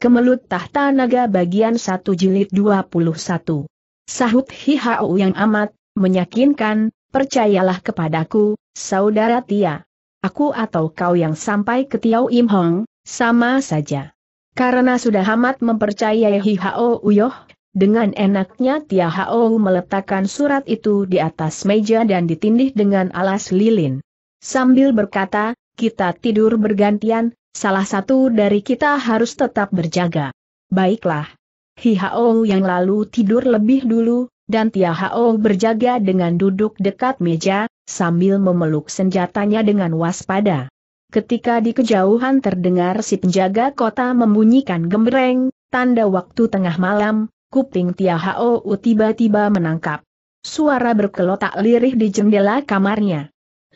Kemelut Tahta Naga bagian 1 jilid 21. Sahut Hihau yang amat, menyakinkan, percayalah kepadaku, saudara Tia. Aku atau kau yang sampai ke Tiau Im Hong, sama saja. Karena sudah amat mempercayai Hihao Uyoh, dengan enaknya Tia Hao meletakkan surat itu di atas meja dan ditindih dengan alas lilin. Sambil berkata, kita tidur bergantian, Salah satu dari kita harus tetap berjaga. Baiklah. Hihao yang lalu tidur lebih dulu, dan Tiahao berjaga dengan duduk dekat meja, sambil memeluk senjatanya dengan waspada. Ketika di kejauhan terdengar si penjaga kota membunyikan gembreng, tanda waktu tengah malam, kuping Tiahao tiba-tiba menangkap. Suara berkelotak lirih di jendela kamarnya.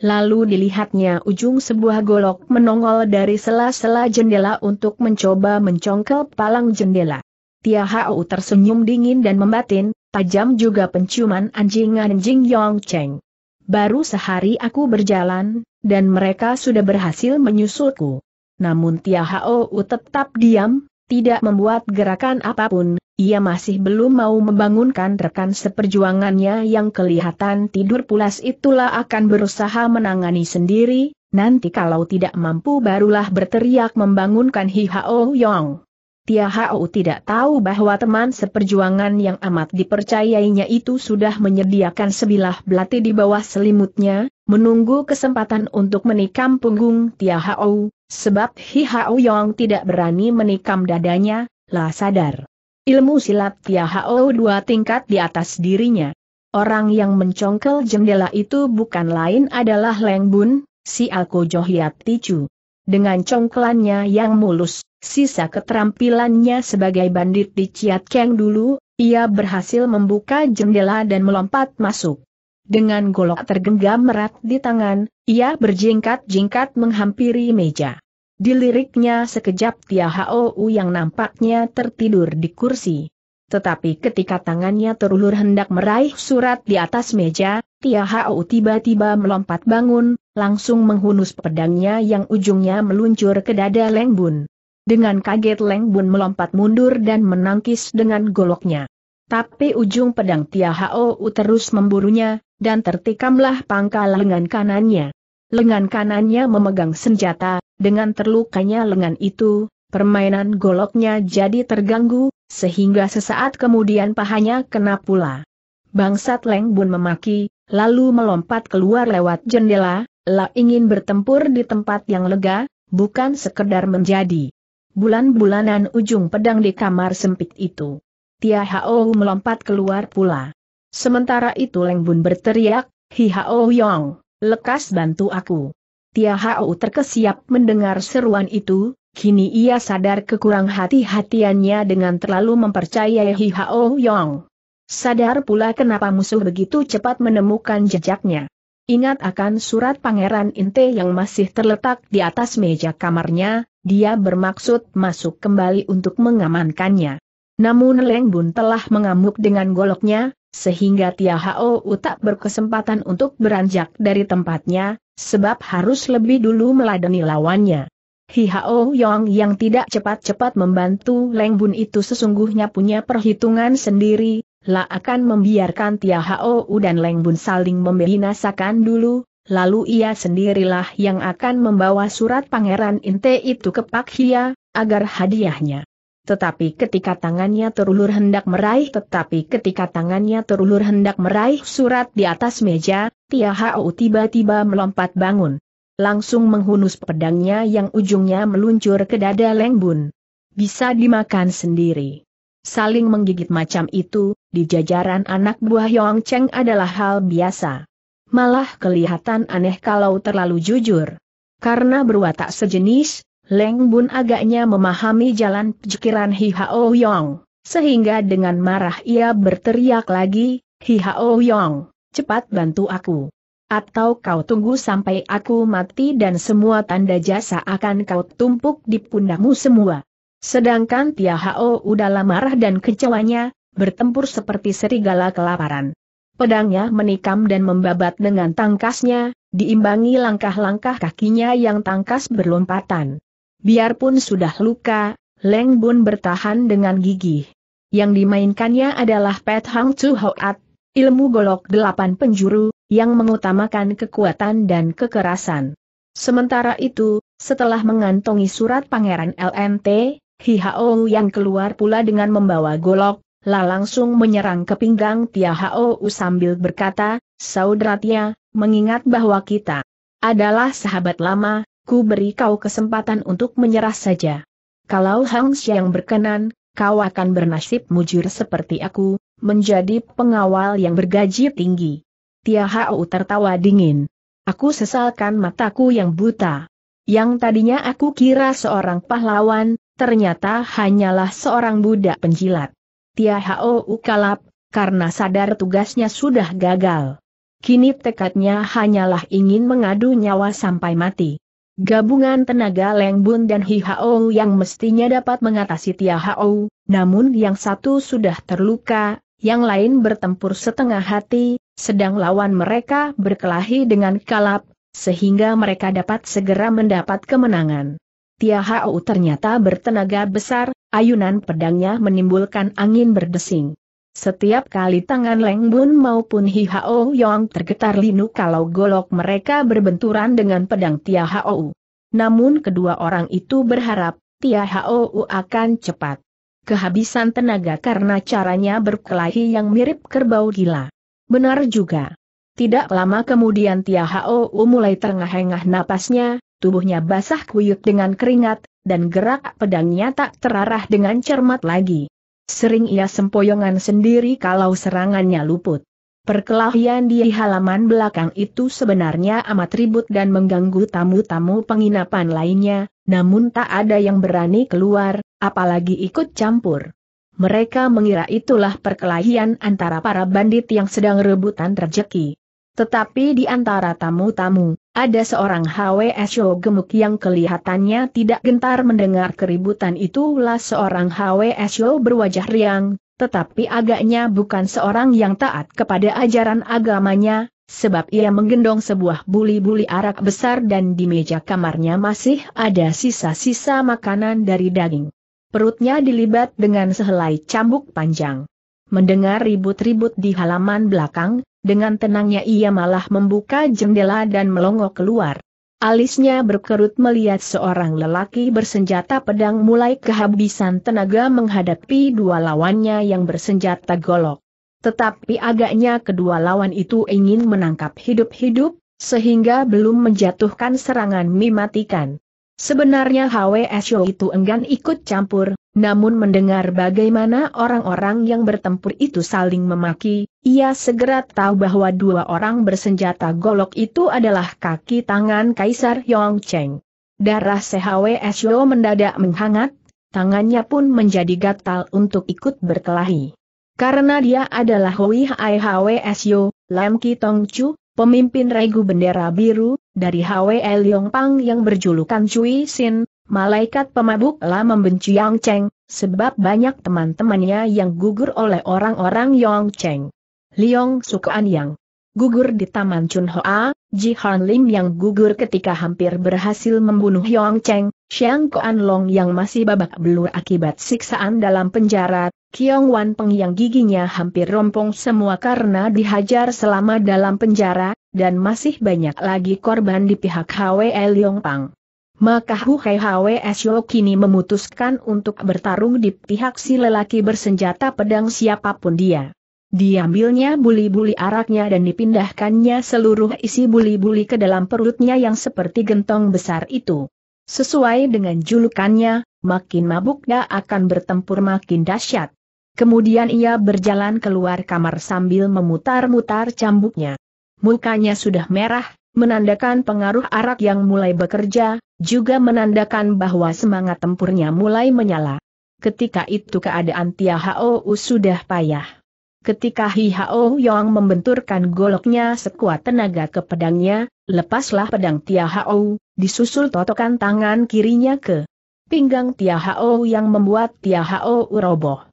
Lalu dilihatnya ujung sebuah golok menongol dari sela-sela jendela untuk mencoba mencongkel palang jendela. Tia Hao tersenyum dingin dan membatin, tajam juga penciuman anjing-anjing Yong Cheng. Baru sehari aku berjalan, dan mereka sudah berhasil menyusulku. Namun Tia Hao tetap diam, tidak membuat gerakan apapun, ia masih belum mau membangunkan rekan seperjuangannya yang kelihatan tidur pulas itulah akan berusaha menangani sendiri, nanti kalau tidak mampu barulah berteriak membangunkan Hi Hao Yong. Tia Hao tidak tahu bahwa teman seperjuangan yang amat dipercayainya itu sudah menyediakan sebilah belati di bawah selimutnya, menunggu kesempatan untuk menikam punggung Tia Hao, sebab Hi Hao Yong tidak berani menikam dadanya, lah sadar. Ilmu silat Hao dua tingkat di atas dirinya. Orang yang mencongkel jendela itu bukan lain adalah Leng Bun, si Alko Johyat Ticu. Dengan congkelannya yang mulus, sisa keterampilannya sebagai bandit di Ciat Keng dulu, ia berhasil membuka jendela dan melompat masuk. Dengan golok tergenggam erat di tangan, ia berjingkat-jingkat menghampiri meja. Diliriknya sekejap Tia Hou yang nampaknya tertidur di kursi. Tetapi ketika tangannya terulur hendak meraih surat di atas meja, Tia Hao tiba-tiba melompat bangun, langsung menghunus pedangnya yang ujungnya meluncur ke dada Leng Bun. Dengan kaget Leng Bun melompat mundur dan menangkis dengan goloknya. Tapi ujung pedang Tia Hao terus memburunya, dan tertikamlah pangkal lengan kanannya. Lengan kanannya memegang senjata, dengan terlukanya lengan itu, permainan goloknya jadi terganggu, sehingga sesaat kemudian pahanya kena pula. Bangsat Leng Bun memaki, lalu melompat keluar lewat jendela, La ingin bertempur di tempat yang lega, bukan sekedar menjadi bulan-bulanan ujung pedang di kamar sempit itu. Tia Hao melompat keluar pula. Sementara itu Leng Bun berteriak, Hi Hao Yong, lekas bantu aku. Tia Hao terkesiap mendengar seruan itu, kini ia sadar kekurang hati-hatiannya dengan terlalu mempercayai Hi Hao Yong. Sadar pula kenapa musuh begitu cepat menemukan jejaknya. Ingat akan surat Pangeran Inte yang masih terletak di atas meja kamarnya, dia bermaksud masuk kembali untuk mengamankannya. Namun Leng Bun telah mengamuk dengan goloknya, sehingga Tia Hao tak berkesempatan untuk beranjak dari tempatnya, Sebab harus lebih dulu meladeni lawannya. Hihao Yong yang tidak cepat-cepat membantu Leng Bun itu sesungguhnya punya perhitungan sendiri, lah akan membiarkan Tia Hao U dan Leng Bun saling membinasakan dulu, lalu ia sendirilah yang akan membawa surat pangeran Inte itu ke Pak Hia, agar hadiahnya tetapi ketika tangannya terulur hendak meraih tetapi ketika tangannya terulur hendak meraih surat di atas meja, Tia Hao tiba-tiba melompat bangun. Langsung menghunus pedangnya yang ujungnya meluncur ke dada Leng Bun. Bisa dimakan sendiri. Saling menggigit macam itu, di jajaran anak buah Yong Cheng adalah hal biasa. Malah kelihatan aneh kalau terlalu jujur. Karena berwatak sejenis, Leng Bun agaknya memahami jalan pikiran Hi Hao Yong, sehingga dengan marah ia berteriak lagi, Hi Hao Yong, cepat bantu aku. Atau kau tunggu sampai aku mati dan semua tanda jasa akan kau tumpuk di pundakmu semua. Sedangkan Tia Hao udahlah marah dan kecewanya, bertempur seperti serigala kelaparan. Pedangnya menikam dan membabat dengan tangkasnya, diimbangi langkah-langkah kakinya yang tangkas berlompatan. Biarpun sudah luka, Leng Bun bertahan dengan gigih. Yang dimainkannya adalah Pet Hang Chu Hoat, ilmu golok delapan penjuru, yang mengutamakan kekuatan dan kekerasan. Sementara itu, setelah mengantongi surat Pangeran LNT, Hi Hao yang keluar pula dengan membawa golok, lah langsung menyerang ke pinggang Tia Hao sambil berkata, saudaranya, mengingat bahwa kita adalah sahabat lama, ku beri kau kesempatan untuk menyerah saja. Kalau Hang Xiang berkenan, kau akan bernasib mujur seperti aku, menjadi pengawal yang bergaji tinggi. Tia Hao tertawa dingin. Aku sesalkan mataku yang buta. Yang tadinya aku kira seorang pahlawan, ternyata hanyalah seorang budak penjilat. Tia Hao kalap, karena sadar tugasnya sudah gagal. Kini tekadnya hanyalah ingin mengadu nyawa sampai mati. Gabungan tenaga Leng Bun dan Hi Hao yang mestinya dapat mengatasi Tia Hao, namun yang satu sudah terluka, yang lain bertempur setengah hati, sedang lawan mereka berkelahi dengan kalap, sehingga mereka dapat segera mendapat kemenangan. Tia Hao ternyata bertenaga besar, ayunan pedangnya menimbulkan angin berdesing. Setiap kali tangan Leng Bun maupun Hi Hao Yong tergetar linu kalau golok mereka berbenturan dengan pedang Tia Hao. Namun kedua orang itu berharap, Tia Hao akan cepat kehabisan tenaga karena caranya berkelahi yang mirip kerbau gila. Benar juga. Tidak lama kemudian Tia Hao mulai terengah-engah napasnya, tubuhnya basah kuyuk dengan keringat, dan gerak pedangnya tak terarah dengan cermat lagi. Sering ia sempoyongan sendiri kalau serangannya luput. Perkelahian di halaman belakang itu sebenarnya amat ribut dan mengganggu tamu-tamu penginapan lainnya, namun tak ada yang berani keluar, apalagi ikut campur. Mereka mengira itulah perkelahian antara para bandit yang sedang rebutan rejeki. Tetapi di antara tamu-tamu, ada seorang HWSO gemuk yang kelihatannya tidak gentar mendengar keributan itu. itulah seorang HWSO berwajah riang, tetapi agaknya bukan seorang yang taat kepada ajaran agamanya, sebab ia menggendong sebuah buli-buli arak besar dan di meja kamarnya masih ada sisa-sisa makanan dari daging. Perutnya dilibat dengan sehelai cambuk panjang. Mendengar ribut-ribut di halaman belakang, dengan tenangnya ia malah membuka jendela dan melongok keluar. Alisnya berkerut melihat seorang lelaki bersenjata pedang mulai kehabisan tenaga menghadapi dua lawannya yang bersenjata golok. Tetapi agaknya kedua lawan itu ingin menangkap hidup-hidup, sehingga belum menjatuhkan serangan mematikan. Sebenarnya HWSO itu enggan ikut campur, namun mendengar bagaimana orang-orang yang bertempur itu saling memaki, ia segera tahu bahwa dua orang bersenjata golok itu adalah kaki tangan Kaisar Yong Cheng. Darah CHWSO mendadak menghangat, tangannya pun menjadi gatal untuk ikut berkelahi. Karena dia adalah Hui Hai HWSO, Lam Ki Tong Chu, pemimpin regu bendera biru, dari HWL Pang yang berjulukan Cui Sin, malaikat pemabuk lah membenci Yang Cheng, sebab banyak teman-temannya yang gugur oleh orang-orang Yong Cheng. Liong Sukuan Yang gugur di Taman Chun Hoa, Ji Han Lim yang gugur ketika hampir berhasil membunuh Yong Cheng, Xiang Koan Long yang masih babak belur akibat siksaan dalam penjara, Kiong Wan Peng yang giginya hampir rompong semua karena dihajar selama dalam penjara, dan masih banyak lagi korban di pihak Hwe Yong Pang. Maka Huhei Hwe Syo kini memutuskan untuk bertarung di pihak si lelaki bersenjata pedang siapapun dia. Diambilnya buli-buli araknya dan dipindahkannya seluruh isi buli-buli ke dalam perutnya yang seperti gentong besar itu. Sesuai dengan julukannya, makin mabuk dia akan bertempur makin dahsyat. Kemudian ia berjalan keluar kamar sambil memutar-mutar cambuknya. Mukanya sudah merah, menandakan pengaruh arak yang mulai bekerja, juga menandakan bahwa semangat tempurnya mulai menyala. Ketika itu keadaan Tia Hao sudah payah. Ketika Hi Hao Yong membenturkan goloknya sekuat tenaga ke pedangnya, lepaslah pedang Tia Hao, disusul totokan tangan kirinya ke pinggang Tia Hao yang membuat Tia Hao roboh.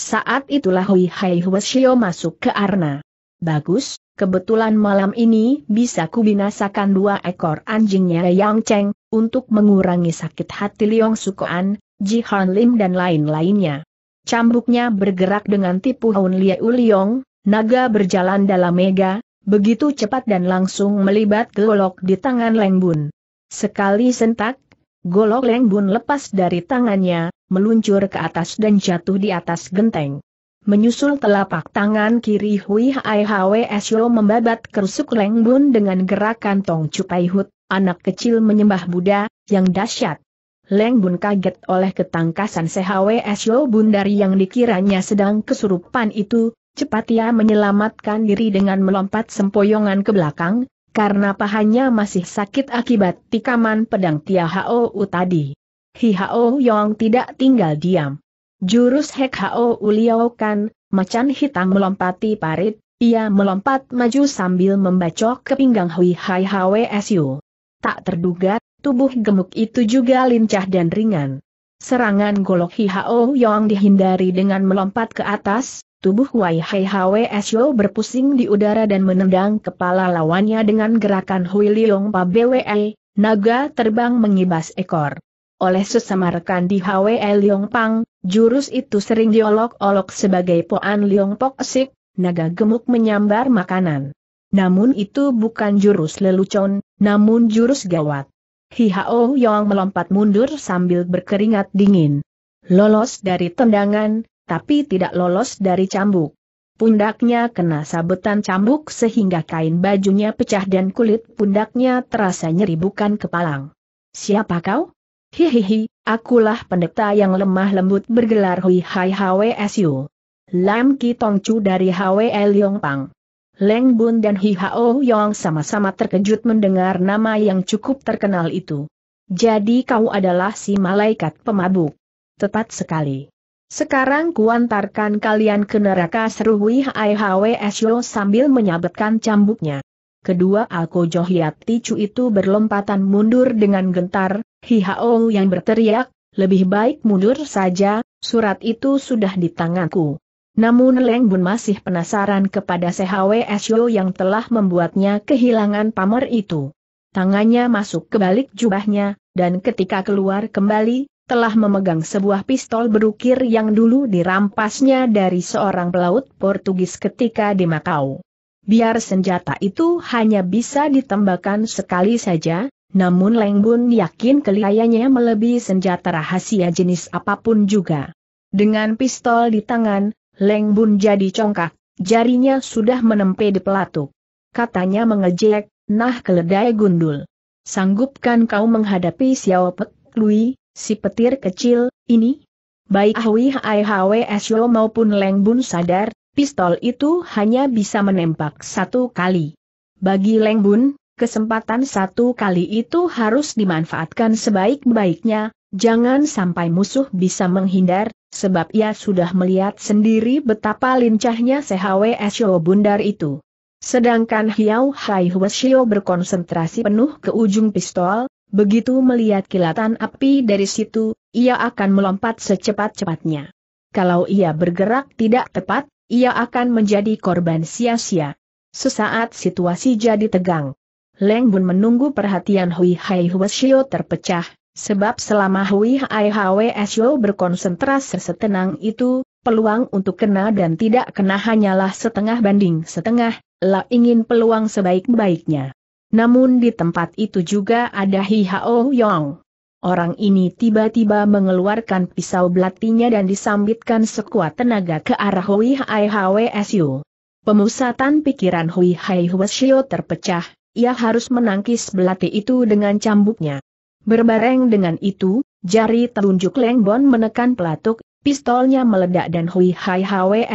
Saat itulah Hui Hai Huashio masuk ke arna. Bagus, kebetulan malam ini bisa kubinasakan dua ekor anjingnya Yang Cheng, untuk mengurangi sakit hati Liong Sukoan, Ji Han Lim dan lain-lainnya. Cambuknya bergerak dengan tipu Hun Liu Liong, naga berjalan dalam mega, begitu cepat dan langsung melibat golok di tangan Leng Bun. Sekali sentak, golok Leng Bun lepas dari tangannya, meluncur ke atas dan jatuh di atas genteng. Menyusul telapak tangan kiri Hui Hai Hwe Syo membabat kerusuk lengbun dengan gerakan Tong Cupai Hut, anak kecil menyembah Buddha, yang dahsyat. Leng Bun kaget oleh ketangkasan CHW Bun dari yang dikiranya sedang kesurupan itu, cepat ia menyelamatkan diri dengan melompat sempoyongan ke belakang, karena pahanya masih sakit akibat tikaman pedang Tia Hao tadi. Hi Hao Yong tidak tinggal diam. Jurus Hek Hao Uliao Kan, macan hitam melompati parit, ia melompat maju sambil membacok ke pinggang Hui Hai Hwsu. Tak terduga, tubuh gemuk itu juga lincah dan ringan. Serangan golok Hi Hao Yong dihindari dengan melompat ke atas, tubuh Wai Hai Hwsu berpusing di udara dan menendang kepala lawannya dengan gerakan Hui Liong Pa Bwe, naga terbang mengibas ekor oleh sesama rekan di HWE Pang, jurus itu sering diolok-olok sebagai Poan Liong Pok Sik, naga gemuk menyambar makanan. Namun itu bukan jurus lelucon, namun jurus gawat. Hihao Yong melompat mundur sambil berkeringat dingin. Lolos dari tendangan, tapi tidak lolos dari cambuk. Pundaknya kena sabetan cambuk sehingga kain bajunya pecah dan kulit pundaknya terasa nyeri bukan kepalang. Siapa kau? Hihihi, akulah pendeta yang lemah lembut bergelar Hui Hai HWSU. Lam Ki Tong Chu dari HWL Pang. Leng Bun dan Hi Hao Yong sama-sama terkejut mendengar nama yang cukup terkenal itu. Jadi kau adalah si malaikat pemabuk. Tepat sekali. Sekarang kuantarkan kalian ke neraka seru Hui Hai HWSU sambil menyabetkan cambuknya. Kedua Alko Johyat Ticu itu berlompatan mundur dengan gentar, Hihao yang berteriak, lebih baik mundur saja, surat itu sudah di tanganku. Namun Leng Bun masih penasaran kepada CHW Esyo yang telah membuatnya kehilangan pamer itu. Tangannya masuk ke balik jubahnya, dan ketika keluar kembali, telah memegang sebuah pistol berukir yang dulu dirampasnya dari seorang pelaut Portugis ketika di Makau. Biar senjata itu hanya bisa ditembakkan sekali saja, namun Leng Bun yakin keliayanya melebihi senjata rahasia jenis apapun juga. Dengan pistol di tangan, Leng Bun jadi congkak, jarinya sudah menempe di pelatuk. Katanya mengejek, nah keledai gundul. Sanggupkan kau menghadapi Xiao Pek Lui, si petir kecil, ini? Baik Hui Hai Hwe Sio maupun Leng Bun sadar, pistol itu hanya bisa menembak satu kali. Bagi Leng Bun, kesempatan satu kali itu harus dimanfaatkan sebaik-baiknya, jangan sampai musuh bisa menghindar, sebab ia sudah melihat sendiri betapa lincahnya CHW Shio Bundar itu. Sedangkan Hiao Hai Shio berkonsentrasi penuh ke ujung pistol, begitu melihat kilatan api dari situ, ia akan melompat secepat-cepatnya. Kalau ia bergerak tidak tepat, ia akan menjadi korban sia-sia. Sesaat situasi jadi tegang. Leng Bun menunggu perhatian Hui Hai Huasio terpecah, sebab selama Hui Hai Huasio berkonsentrasi setenang itu, peluang untuk kena dan tidak kena hanyalah setengah banding setengah, La ingin peluang sebaik-baiknya. Namun di tempat itu juga ada Hi Hao Yong. Orang ini tiba-tiba mengeluarkan pisau belatinya dan disambitkan sekuat tenaga ke arah Hui Hai Hwsu. Pemusatan pikiran Hui Hai Hwasio terpecah, ia harus menangkis belati itu dengan cambuknya. Berbareng dengan itu, jari telunjuk Lengbon menekan pelatuk, pistolnya meledak dan Hui Hai Hwe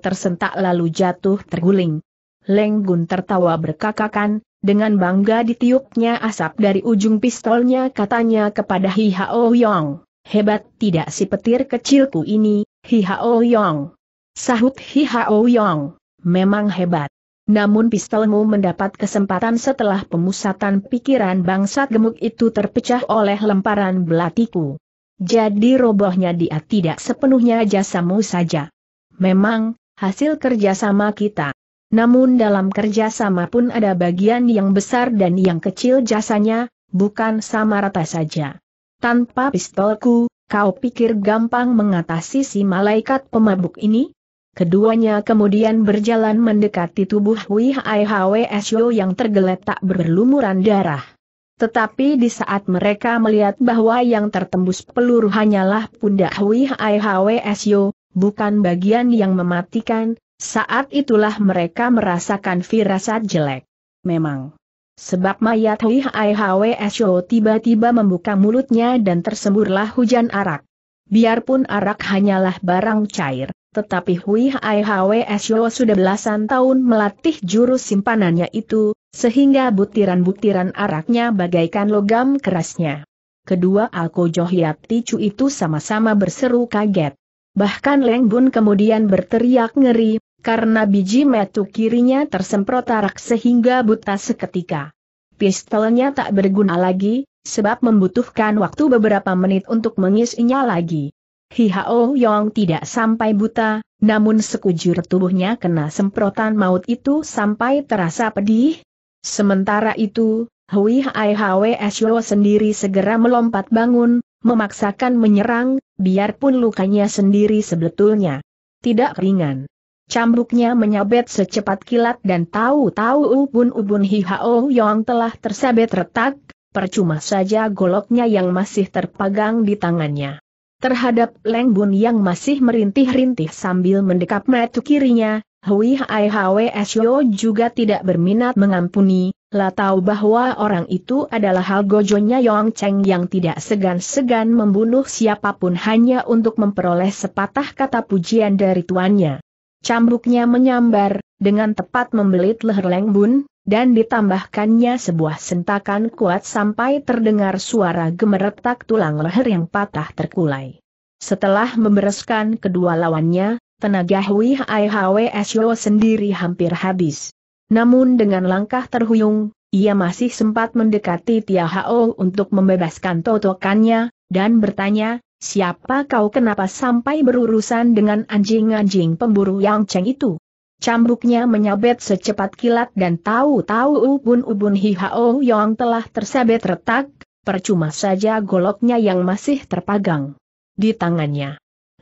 tersentak lalu jatuh terguling. Leng Gun tertawa berkakakan, dengan bangga ditiupnya asap dari ujung pistolnya katanya kepada Hi Hao Yong, hebat tidak si petir kecilku ini, Hi Hao Yong. Sahut Hi Hao Yong, memang hebat. Namun pistolmu mendapat kesempatan setelah pemusatan pikiran bangsa gemuk itu terpecah oleh lemparan belatiku. Jadi robohnya dia tidak sepenuhnya jasamu saja. Memang, hasil kerjasama kita. Namun dalam kerjasama pun ada bagian yang besar dan yang kecil jasanya, bukan sama rata saja. Tanpa pistolku, kau pikir gampang mengatasi si malaikat pemabuk ini? Keduanya kemudian berjalan mendekati tubuh Hui Hai Hwe yang tergeletak berlumuran darah. Tetapi di saat mereka melihat bahwa yang tertembus peluru hanyalah pundak Hui Hai Hwe bukan bagian yang mematikan, saat itulah mereka merasakan firasat jelek. Memang. Sebab mayat Hui Hai Hwe tiba-tiba membuka mulutnya dan tersemburlah hujan arak. Biarpun arak hanyalah barang cair, tetapi Hui Hai Hwe sudah belasan tahun melatih jurus simpanannya itu, sehingga butiran-butiran araknya bagaikan logam kerasnya. Kedua Alko Johiat Ticu itu sama-sama berseru kaget. Bahkan Leng Bun kemudian berteriak ngeri, karena biji metu kirinya tersemprot arak sehingga buta seketika. Pistolnya tak berguna lagi, sebab membutuhkan waktu beberapa menit untuk mengisinya lagi. Hi Hao Yong tidak sampai buta, namun sekujur tubuhnya kena semprotan maut itu sampai terasa pedih. Sementara itu, Hui Hai Hwe Shuo sendiri segera melompat bangun, memaksakan menyerang, biarpun lukanya sendiri sebetulnya tidak ringan. Cambuknya menyabet secepat kilat dan tahu-tahu ubun-ubun Hi Hao Yong telah tersabet retak, percuma saja goloknya yang masih terpegang di tangannya terhadap Leng Bun yang masih merintih-rintih sambil mendekap metu kirinya, Hui Hai Sio juga tidak berminat mengampuni, lah tahu bahwa orang itu adalah hal gojonya Yong Cheng yang tidak segan-segan membunuh siapapun hanya untuk memperoleh sepatah kata pujian dari tuannya. Cambuknya menyambar, dengan tepat membelit leher Leng Bun, dan ditambahkannya sebuah sentakan kuat sampai terdengar suara gemeretak tulang leher yang patah terkulai. Setelah membereskan kedua lawannya, tenaga Hui Hai Hwsyo sendiri hampir habis. Namun dengan langkah terhuyung, ia masih sempat mendekati Tia Hao untuk membebaskan totokannya, dan bertanya, siapa kau kenapa sampai berurusan dengan anjing-anjing pemburu yang ceng itu? Cambuknya menyabet secepat kilat dan tahu-tahu ubun-ubun Hihao Yong telah tersabet retak, percuma saja goloknya yang masih terpagang di tangannya.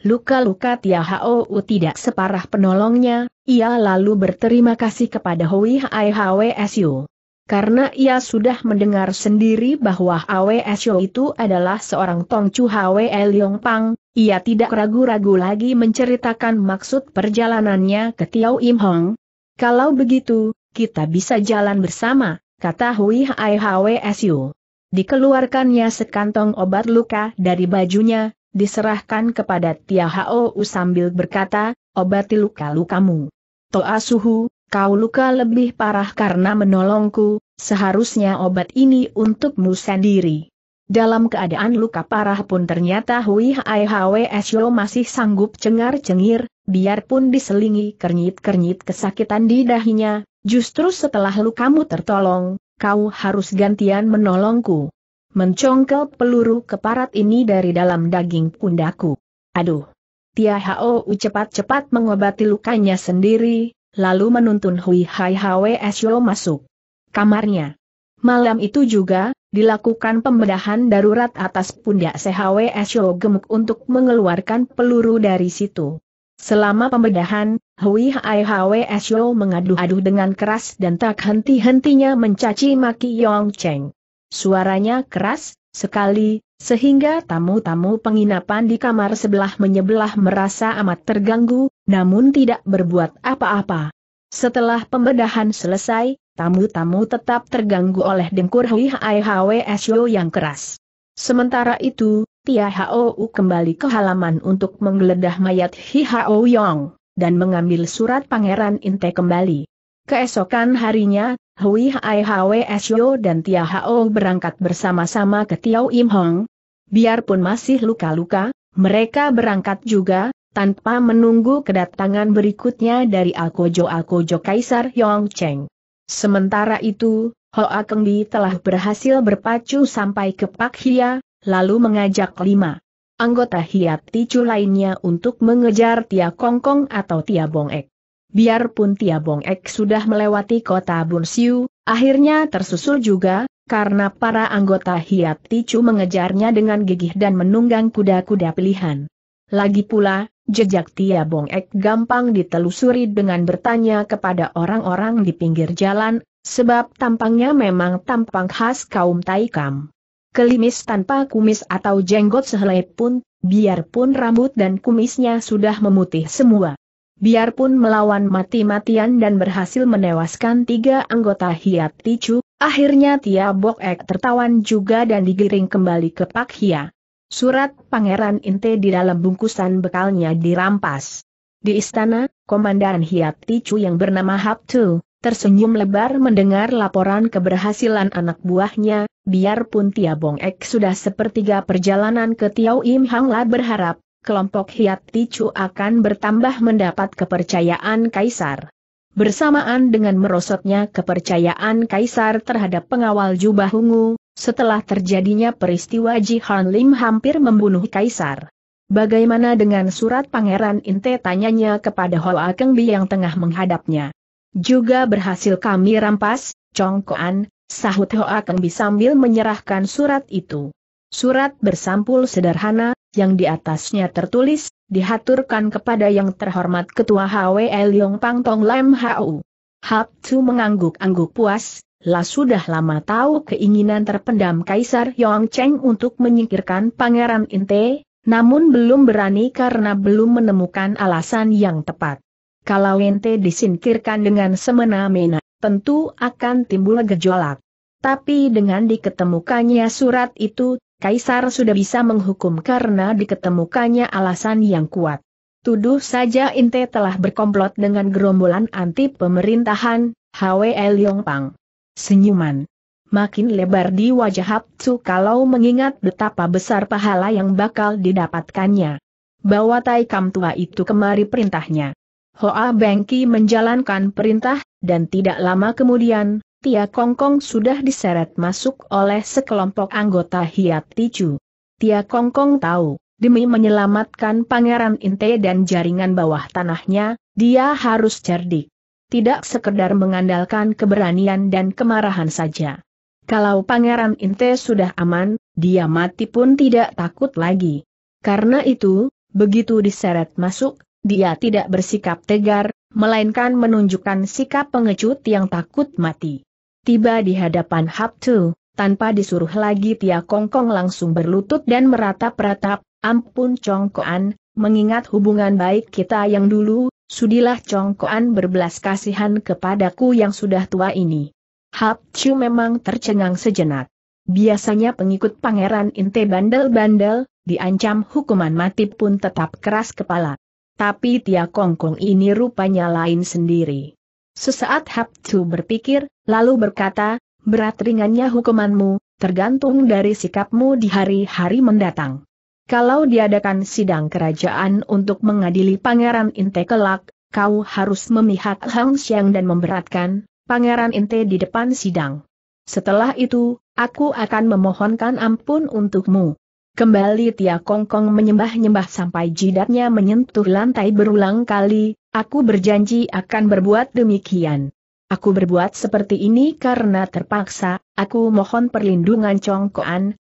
Luka-luka Tia Hao tidak separah penolongnya, ia lalu berterima kasih kepada Hui Hai Hwsu. Karena ia sudah mendengar sendiri bahwa Hwsu itu adalah seorang tongchu Hwe Yong Pang, ia tidak ragu-ragu lagi menceritakan maksud perjalanannya ke Tiau Im Hong. Kalau begitu, kita bisa jalan bersama, kata Hui Hai Hwsu. Dikeluarkannya sekantong obat luka dari bajunya, diserahkan kepada Tia Hao sambil berkata, obati luka-lukamu. Toa Suhu, kau luka lebih parah karena menolongku, seharusnya obat ini untukmu sendiri. Dalam keadaan luka parah pun ternyata Hui Hai Hwe masih sanggup cengar-cengir, biarpun diselingi kernyit-kernyit kesakitan di dahinya, justru setelah lukamu tertolong, kau harus gantian menolongku. Mencongkel peluru keparat ini dari dalam daging pundaku. Aduh! Tia Hou cepat-cepat mengobati lukanya sendiri, lalu menuntun Hui Hai Hwe masuk kamarnya. Malam itu juga, dilakukan pembedahan darurat atas pundak CHWS Yo Gemuk untuk mengeluarkan peluru dari situ. Selama pembedahan, Hui Hai HWS Yo mengadu-adu dengan keras dan tak henti-hentinya mencaci maki Yong Cheng. Suaranya keras, sekali, sehingga tamu-tamu penginapan di kamar sebelah menyebelah merasa amat terganggu, namun tidak berbuat apa-apa. Setelah pembedahan selesai, tamu-tamu tetap terganggu oleh dengkur Hui Hai Hwsyo yang keras. Sementara itu, Tia Hou kembali ke halaman untuk menggeledah mayat Hi Hao Yong, dan mengambil surat Pangeran Inte kembali. Keesokan harinya, Hui Hai Hwsyo dan Tia Hao berangkat bersama-sama ke Tiao Im Hong. Biarpun masih luka-luka, mereka berangkat juga, tanpa menunggu kedatangan berikutnya dari Alkojo-Alkojo Kaisar Yong Cheng. Sementara itu, Hoa Kengbi telah berhasil berpacu sampai ke Pak Hia, lalu mengajak lima anggota Hiat Ticu lainnya untuk mengejar Tia Kongkong atau Tia Bong Ek. Biarpun Tia Bong Ek sudah melewati kota Bunsiu, akhirnya tersusul juga, karena para anggota Hiat Ticu mengejarnya dengan gigih dan menunggang kuda-kuda pilihan. Lagi pula, Jejak Tia Bong Ek gampang ditelusuri dengan bertanya kepada orang-orang di pinggir jalan, sebab tampangnya memang tampang khas kaum Taikam. Kelimis tanpa kumis atau jenggot sehelai pun, biarpun rambut dan kumisnya sudah memutih semua. Biarpun melawan mati-matian dan berhasil menewaskan tiga anggota Hiat Ticu, akhirnya Tia Bok Ek tertawan juga dan digiring kembali ke Pak Hia. Surat Pangeran Inte di dalam bungkusan bekalnya dirampas. Di istana, Komandan Hiat Tichu yang bernama Haptu, tersenyum lebar mendengar laporan keberhasilan anak buahnya, biarpun Tia Bong Ek sudah sepertiga perjalanan ke Tiau Im Hang La berharap, kelompok Hiat Tichu akan bertambah mendapat kepercayaan Kaisar. Bersamaan dengan merosotnya kepercayaan Kaisar terhadap pengawal jubah ungu, setelah terjadinya peristiwa Jihan Lim hampir membunuh Kaisar. Bagaimana dengan surat Pangeran Inte tanyanya kepada Hoa Keng Bi yang tengah menghadapnya. Juga berhasil kami rampas, Congkoan, sahut Hoa Keng Bi sambil menyerahkan surat itu. Surat bersampul sederhana, yang di atasnya tertulis, dihaturkan kepada yang terhormat Ketua HWL Yong Pang Tong Lam Hau. Hap Tu mengangguk-angguk puas, lah sudah lama tahu keinginan terpendam Kaisar Yong Cheng untuk menyingkirkan Pangeran Inte, namun belum berani karena belum menemukan alasan yang tepat. Kalau Inte disingkirkan dengan semena-mena, tentu akan timbul gejolak. Tapi dengan diketemukannya surat itu, Kaisar sudah bisa menghukum karena diketemukannya alasan yang kuat. Tuduh saja Inte telah berkomplot dengan gerombolan anti pemerintahan, HWL Pang. Senyuman. Makin lebar di wajah Hapsu kalau mengingat betapa besar pahala yang bakal didapatkannya. Bawa Tai Kam tua itu kemari perintahnya. Hoa Bengki menjalankan perintah, dan tidak lama kemudian, Tia Kongkong sudah diseret masuk oleh sekelompok anggota Hiat Ticu. Tia Kongkong tahu, demi menyelamatkan Pangeran Inte dan jaringan bawah tanahnya, dia harus cerdik tidak sekedar mengandalkan keberanian dan kemarahan saja. Kalau Pangeran Inte sudah aman, dia mati pun tidak takut lagi. Karena itu, begitu diseret masuk, dia tidak bersikap tegar, melainkan menunjukkan sikap pengecut yang takut mati. Tiba di hadapan Haptu, tanpa disuruh lagi Tia Kongkong langsung berlutut dan meratap-ratap, ampun Congkoan, mengingat hubungan baik kita yang dulu, Sudilah Congkoan berbelas kasihan kepadaku yang sudah tua ini. Hap Chu memang tercengang sejenak. Biasanya pengikut pangeran Inte bandel-bandel, diancam hukuman mati pun tetap keras kepala. Tapi Tia Kongkong ini rupanya lain sendiri. Sesaat Hap Chu berpikir, lalu berkata, berat ringannya hukumanmu, tergantung dari sikapmu di hari-hari mendatang. Kalau diadakan sidang kerajaan untuk mengadili Pangeran Inte kelak, kau harus memihak Hang Xiang dan memberatkan Pangeran Inte di depan sidang. Setelah itu, aku akan memohonkan ampun untukmu. Kembali Tia Kongkong menyembah-nyembah sampai jidatnya menyentuh lantai berulang kali, aku berjanji akan berbuat demikian. Aku berbuat seperti ini karena terpaksa, aku mohon perlindungan Koan,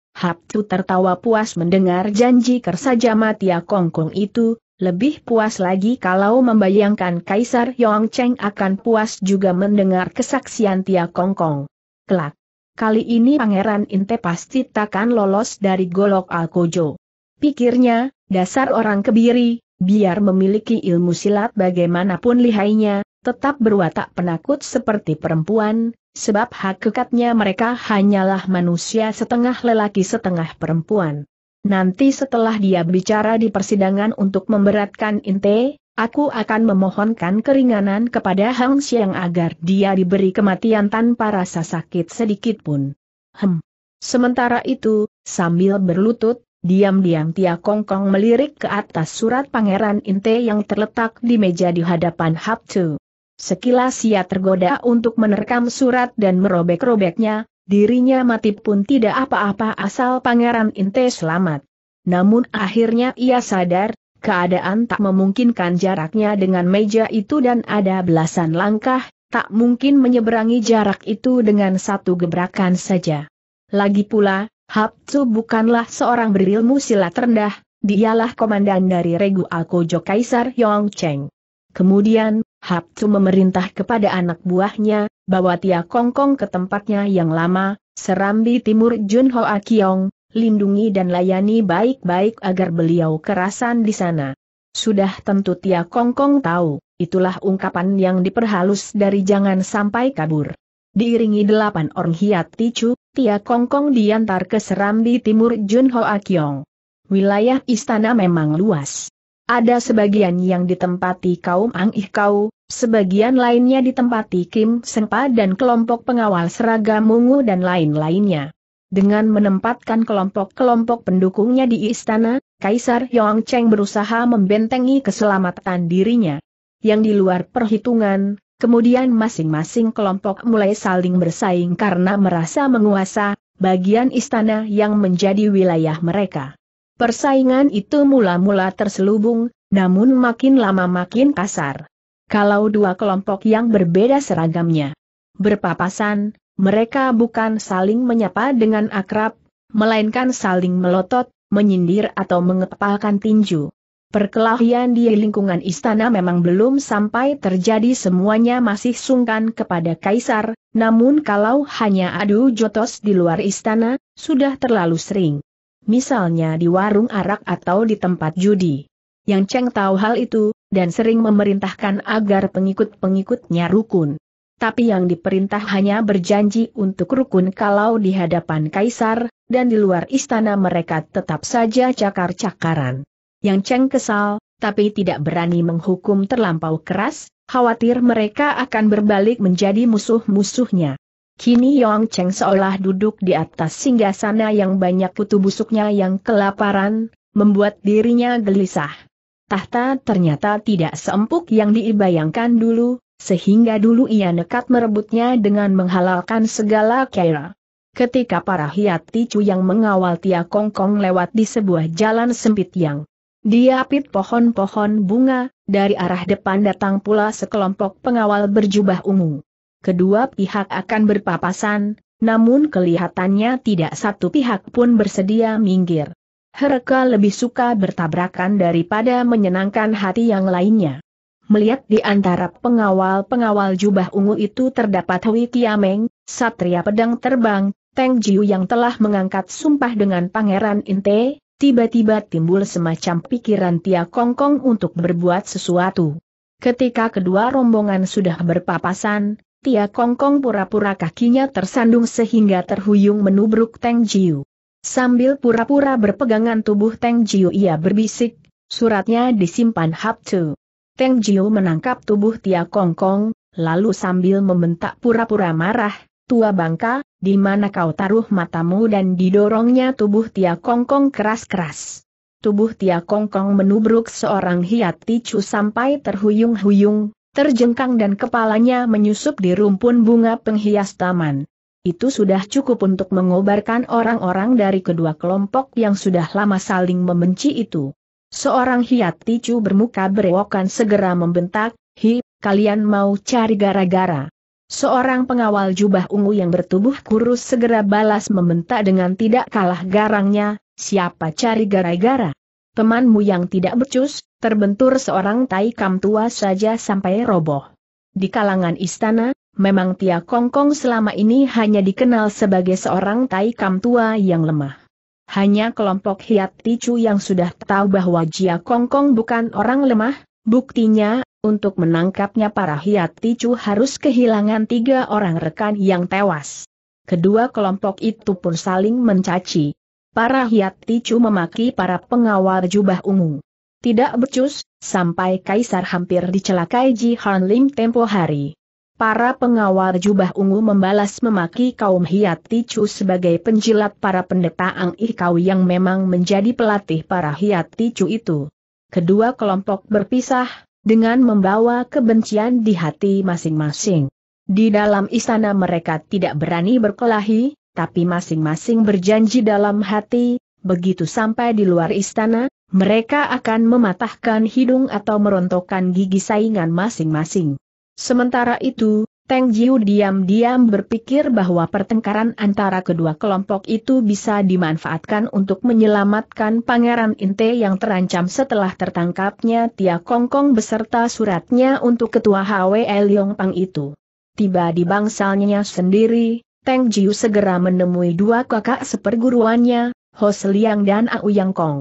tu tertawa puas mendengar janji kersaja Matia Kongkong itu, lebih puas lagi kalau membayangkan Kaisar Yong Cheng akan puas juga mendengar kesaksian Tia Kongkong. Kelak, kali ini Pangeran Inte pasti takkan lolos dari golok Alkojo. Pikirnya, dasar orang kebiri, biar memiliki ilmu silat bagaimanapun lihainya, tetap berwatak penakut seperti perempuan, sebab hakikatnya mereka hanyalah manusia setengah lelaki setengah perempuan. Nanti setelah dia bicara di persidangan untuk memberatkan Inte, aku akan memohonkan keringanan kepada Hang Xiang agar dia diberi kematian tanpa rasa sakit sedikit pun. Hem. Sementara itu, sambil berlutut, diam-diam Tia Kong Kong melirik ke atas surat Pangeran Inte yang terletak di meja di hadapan Hap Tu. Sekilas ia tergoda untuk menerkam surat dan merobek-robeknya, dirinya mati pun tidak apa-apa asal Pangeran Inte selamat. Namun akhirnya ia sadar, keadaan tak memungkinkan jaraknya dengan meja itu dan ada belasan langkah, tak mungkin menyeberangi jarak itu dengan satu gebrakan saja. Lagi pula, Hapsu bukanlah seorang berilmu silat rendah, dialah komandan dari Regu Alkojo Kaisar Yongcheng. Kemudian, Hapcu memerintah kepada anak buahnya, bawa Tia Kongkong ke tempatnya yang lama, serambi timur Jun A Kiong, lindungi dan layani baik-baik agar beliau kerasan di sana. Sudah tentu Tia Kongkong tahu, itulah ungkapan yang diperhalus dari jangan sampai kabur. Diiringi delapan orang hiat ticu, Tia Kongkong diantar ke Serambi Timur Jun A Kiong. Wilayah istana memang luas. Ada sebagian yang ditempati kaum Ang Ih sebagian lainnya ditempati Kim Sengpa dan kelompok pengawal seragam Mungu dan lain-lainnya. Dengan menempatkan kelompok-kelompok pendukungnya di istana, Kaisar Yong Cheng berusaha membentengi keselamatan dirinya. Yang di luar perhitungan, kemudian masing-masing kelompok mulai saling bersaing karena merasa menguasa bagian istana yang menjadi wilayah mereka. Persaingan itu mula-mula terselubung, namun makin lama makin kasar. Kalau dua kelompok yang berbeda seragamnya berpapasan, mereka bukan saling menyapa dengan akrab, melainkan saling melotot, menyindir atau mengepalkan tinju. Perkelahian di lingkungan istana memang belum sampai terjadi semuanya masih sungkan kepada kaisar, namun kalau hanya adu jotos di luar istana, sudah terlalu sering misalnya di warung arak atau di tempat judi. Yang Cheng tahu hal itu, dan sering memerintahkan agar pengikut-pengikutnya rukun. Tapi yang diperintah hanya berjanji untuk rukun kalau di hadapan kaisar, dan di luar istana mereka tetap saja cakar-cakaran. Yang Cheng kesal, tapi tidak berani menghukum terlampau keras, khawatir mereka akan berbalik menjadi musuh-musuhnya. Kini Yong Cheng seolah duduk di atas singgasana yang banyak kutu busuknya yang kelaparan, membuat dirinya gelisah. Tahta ternyata tidak seempuk yang diibayangkan dulu, sehingga dulu ia nekat merebutnya dengan menghalalkan segala kera. Ketika para hiat ticu yang mengawal Tia Kong Kong lewat di sebuah jalan sempit yang diapit pohon-pohon bunga, dari arah depan datang pula sekelompok pengawal berjubah ungu kedua pihak akan berpapasan, namun kelihatannya tidak satu pihak pun bersedia minggir. Hereka lebih suka bertabrakan daripada menyenangkan hati yang lainnya. Melihat di antara pengawal-pengawal jubah ungu itu terdapat Hui Kiameng, Satria Pedang Terbang, Teng Jiu yang telah mengangkat sumpah dengan Pangeran Inte, tiba-tiba timbul semacam pikiran Tia kongkong Kong untuk berbuat sesuatu. Ketika kedua rombongan sudah berpapasan, Tia Kongkong pura-pura kakinya tersandung sehingga terhuyung menubruk Teng Jiu. Sambil pura-pura berpegangan tubuh Teng Jiu ia berbisik, suratnya disimpan Hap Tu. Teng Jiu menangkap tubuh Tia Kongkong, lalu sambil membentak pura-pura marah, Tua bangka, di mana kau taruh matamu dan didorongnya tubuh Tia Kongkong keras-keras. Tubuh Tia Kongkong menubruk seorang hiat ticu sampai terhuyung-huyung, terjengkang dan kepalanya menyusup di rumpun bunga penghias taman. Itu sudah cukup untuk mengobarkan orang-orang dari kedua kelompok yang sudah lama saling membenci itu. Seorang hiat ticu bermuka berewokan segera membentak, Hi, kalian mau cari gara-gara. Seorang pengawal jubah ungu yang bertubuh kurus segera balas membentak dengan tidak kalah garangnya, siapa cari gara-gara. Temanmu yang tidak becus, terbentur seorang tai kam tua saja sampai roboh. Di kalangan istana, memang Tia Kongkong selama ini hanya dikenal sebagai seorang tai kam tua yang lemah. Hanya kelompok hiat ticu yang sudah tahu bahwa Jia Kongkong bukan orang lemah, buktinya, untuk menangkapnya para hiat ticu harus kehilangan tiga orang rekan yang tewas. Kedua kelompok itu pun saling mencaci para hiat ticu memaki para pengawal jubah ungu. Tidak becus, sampai Kaisar hampir dicelakai Ji Han Lim tempo hari. Para pengawal jubah ungu membalas memaki kaum hiat ticu sebagai penjilat para pendeta Ang Ikau yang memang menjadi pelatih para hiat ticu itu. Kedua kelompok berpisah, dengan membawa kebencian di hati masing-masing. Di dalam istana mereka tidak berani berkelahi, tapi masing-masing berjanji dalam hati, begitu sampai di luar istana, mereka akan mematahkan hidung atau merontokkan gigi saingan masing-masing. Sementara itu, Teng Jiu diam-diam berpikir bahwa pertengkaran antara kedua kelompok itu bisa dimanfaatkan untuk menyelamatkan Pangeran Inte yang terancam setelah tertangkapnya Tia Kongkong beserta suratnya untuk ketua HW Liong Pang itu. Tiba di bangsalnya sendiri, Teng Jiu segera menemui dua kakak seperguruannya, Ho Seliang dan Au Yang Kong.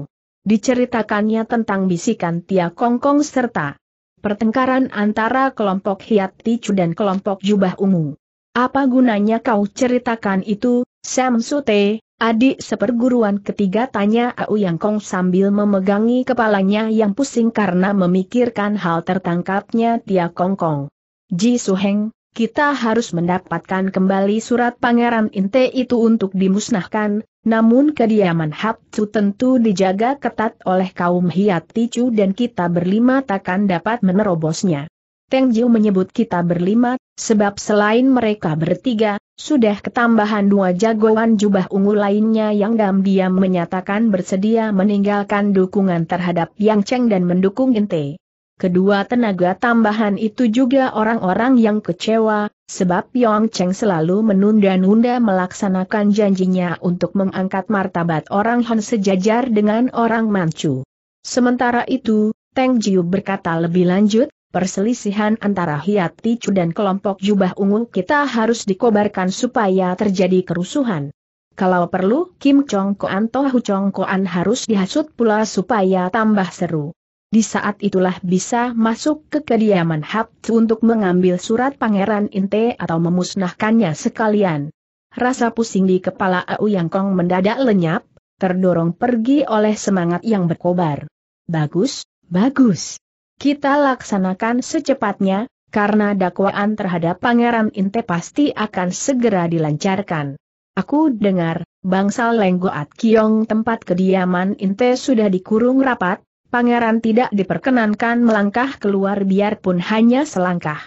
Diceritakannya tentang bisikan Tia Kong Kong serta pertengkaran antara kelompok Hiat Ticu dan kelompok Jubah Ungu. Apa gunanya kau ceritakan itu, Sam Sute, adik seperguruan ketiga tanya Au Yang Kong sambil memegangi kepalanya yang pusing karena memikirkan hal tertangkapnya Tia Kong Kong. Ji Suheng, kita harus mendapatkan kembali surat Pangeran Inte itu untuk dimusnahkan, namun kediaman Hapcu tentu dijaga ketat oleh kaum Hiat Ticu dan kita berlima takkan dapat menerobosnya. Teng Jiu menyebut kita berlima, sebab selain mereka bertiga, sudah ketambahan dua jagoan jubah ungu lainnya yang diam-diam menyatakan bersedia meninggalkan dukungan terhadap Yang Cheng dan mendukung Inte. Kedua tenaga tambahan itu juga orang-orang yang kecewa, sebab Yong Cheng selalu menunda-nunda melaksanakan janjinya untuk mengangkat martabat orang Han sejajar dengan orang Manchu. Sementara itu, Teng Jiu berkata lebih lanjut, perselisihan antara Hiat Ticu dan kelompok jubah ungu kita harus dikobarkan supaya terjadi kerusuhan. Kalau perlu, Kim Chong Koan Tohu Chong Koan harus dihasut pula supaya tambah seru. Di saat itulah bisa masuk ke kediaman Haptu untuk mengambil surat Pangeran Inte atau memusnahkannya sekalian. Rasa pusing di kepala Au Yang Kong mendadak lenyap, terdorong pergi oleh semangat yang berkobar. Bagus, bagus. Kita laksanakan secepatnya, karena dakwaan terhadap Pangeran Inte pasti akan segera dilancarkan. Aku dengar, bangsa Lenggoat Kiong tempat kediaman Inte sudah dikurung rapat, pangeran tidak diperkenankan melangkah keluar biarpun hanya selangkah.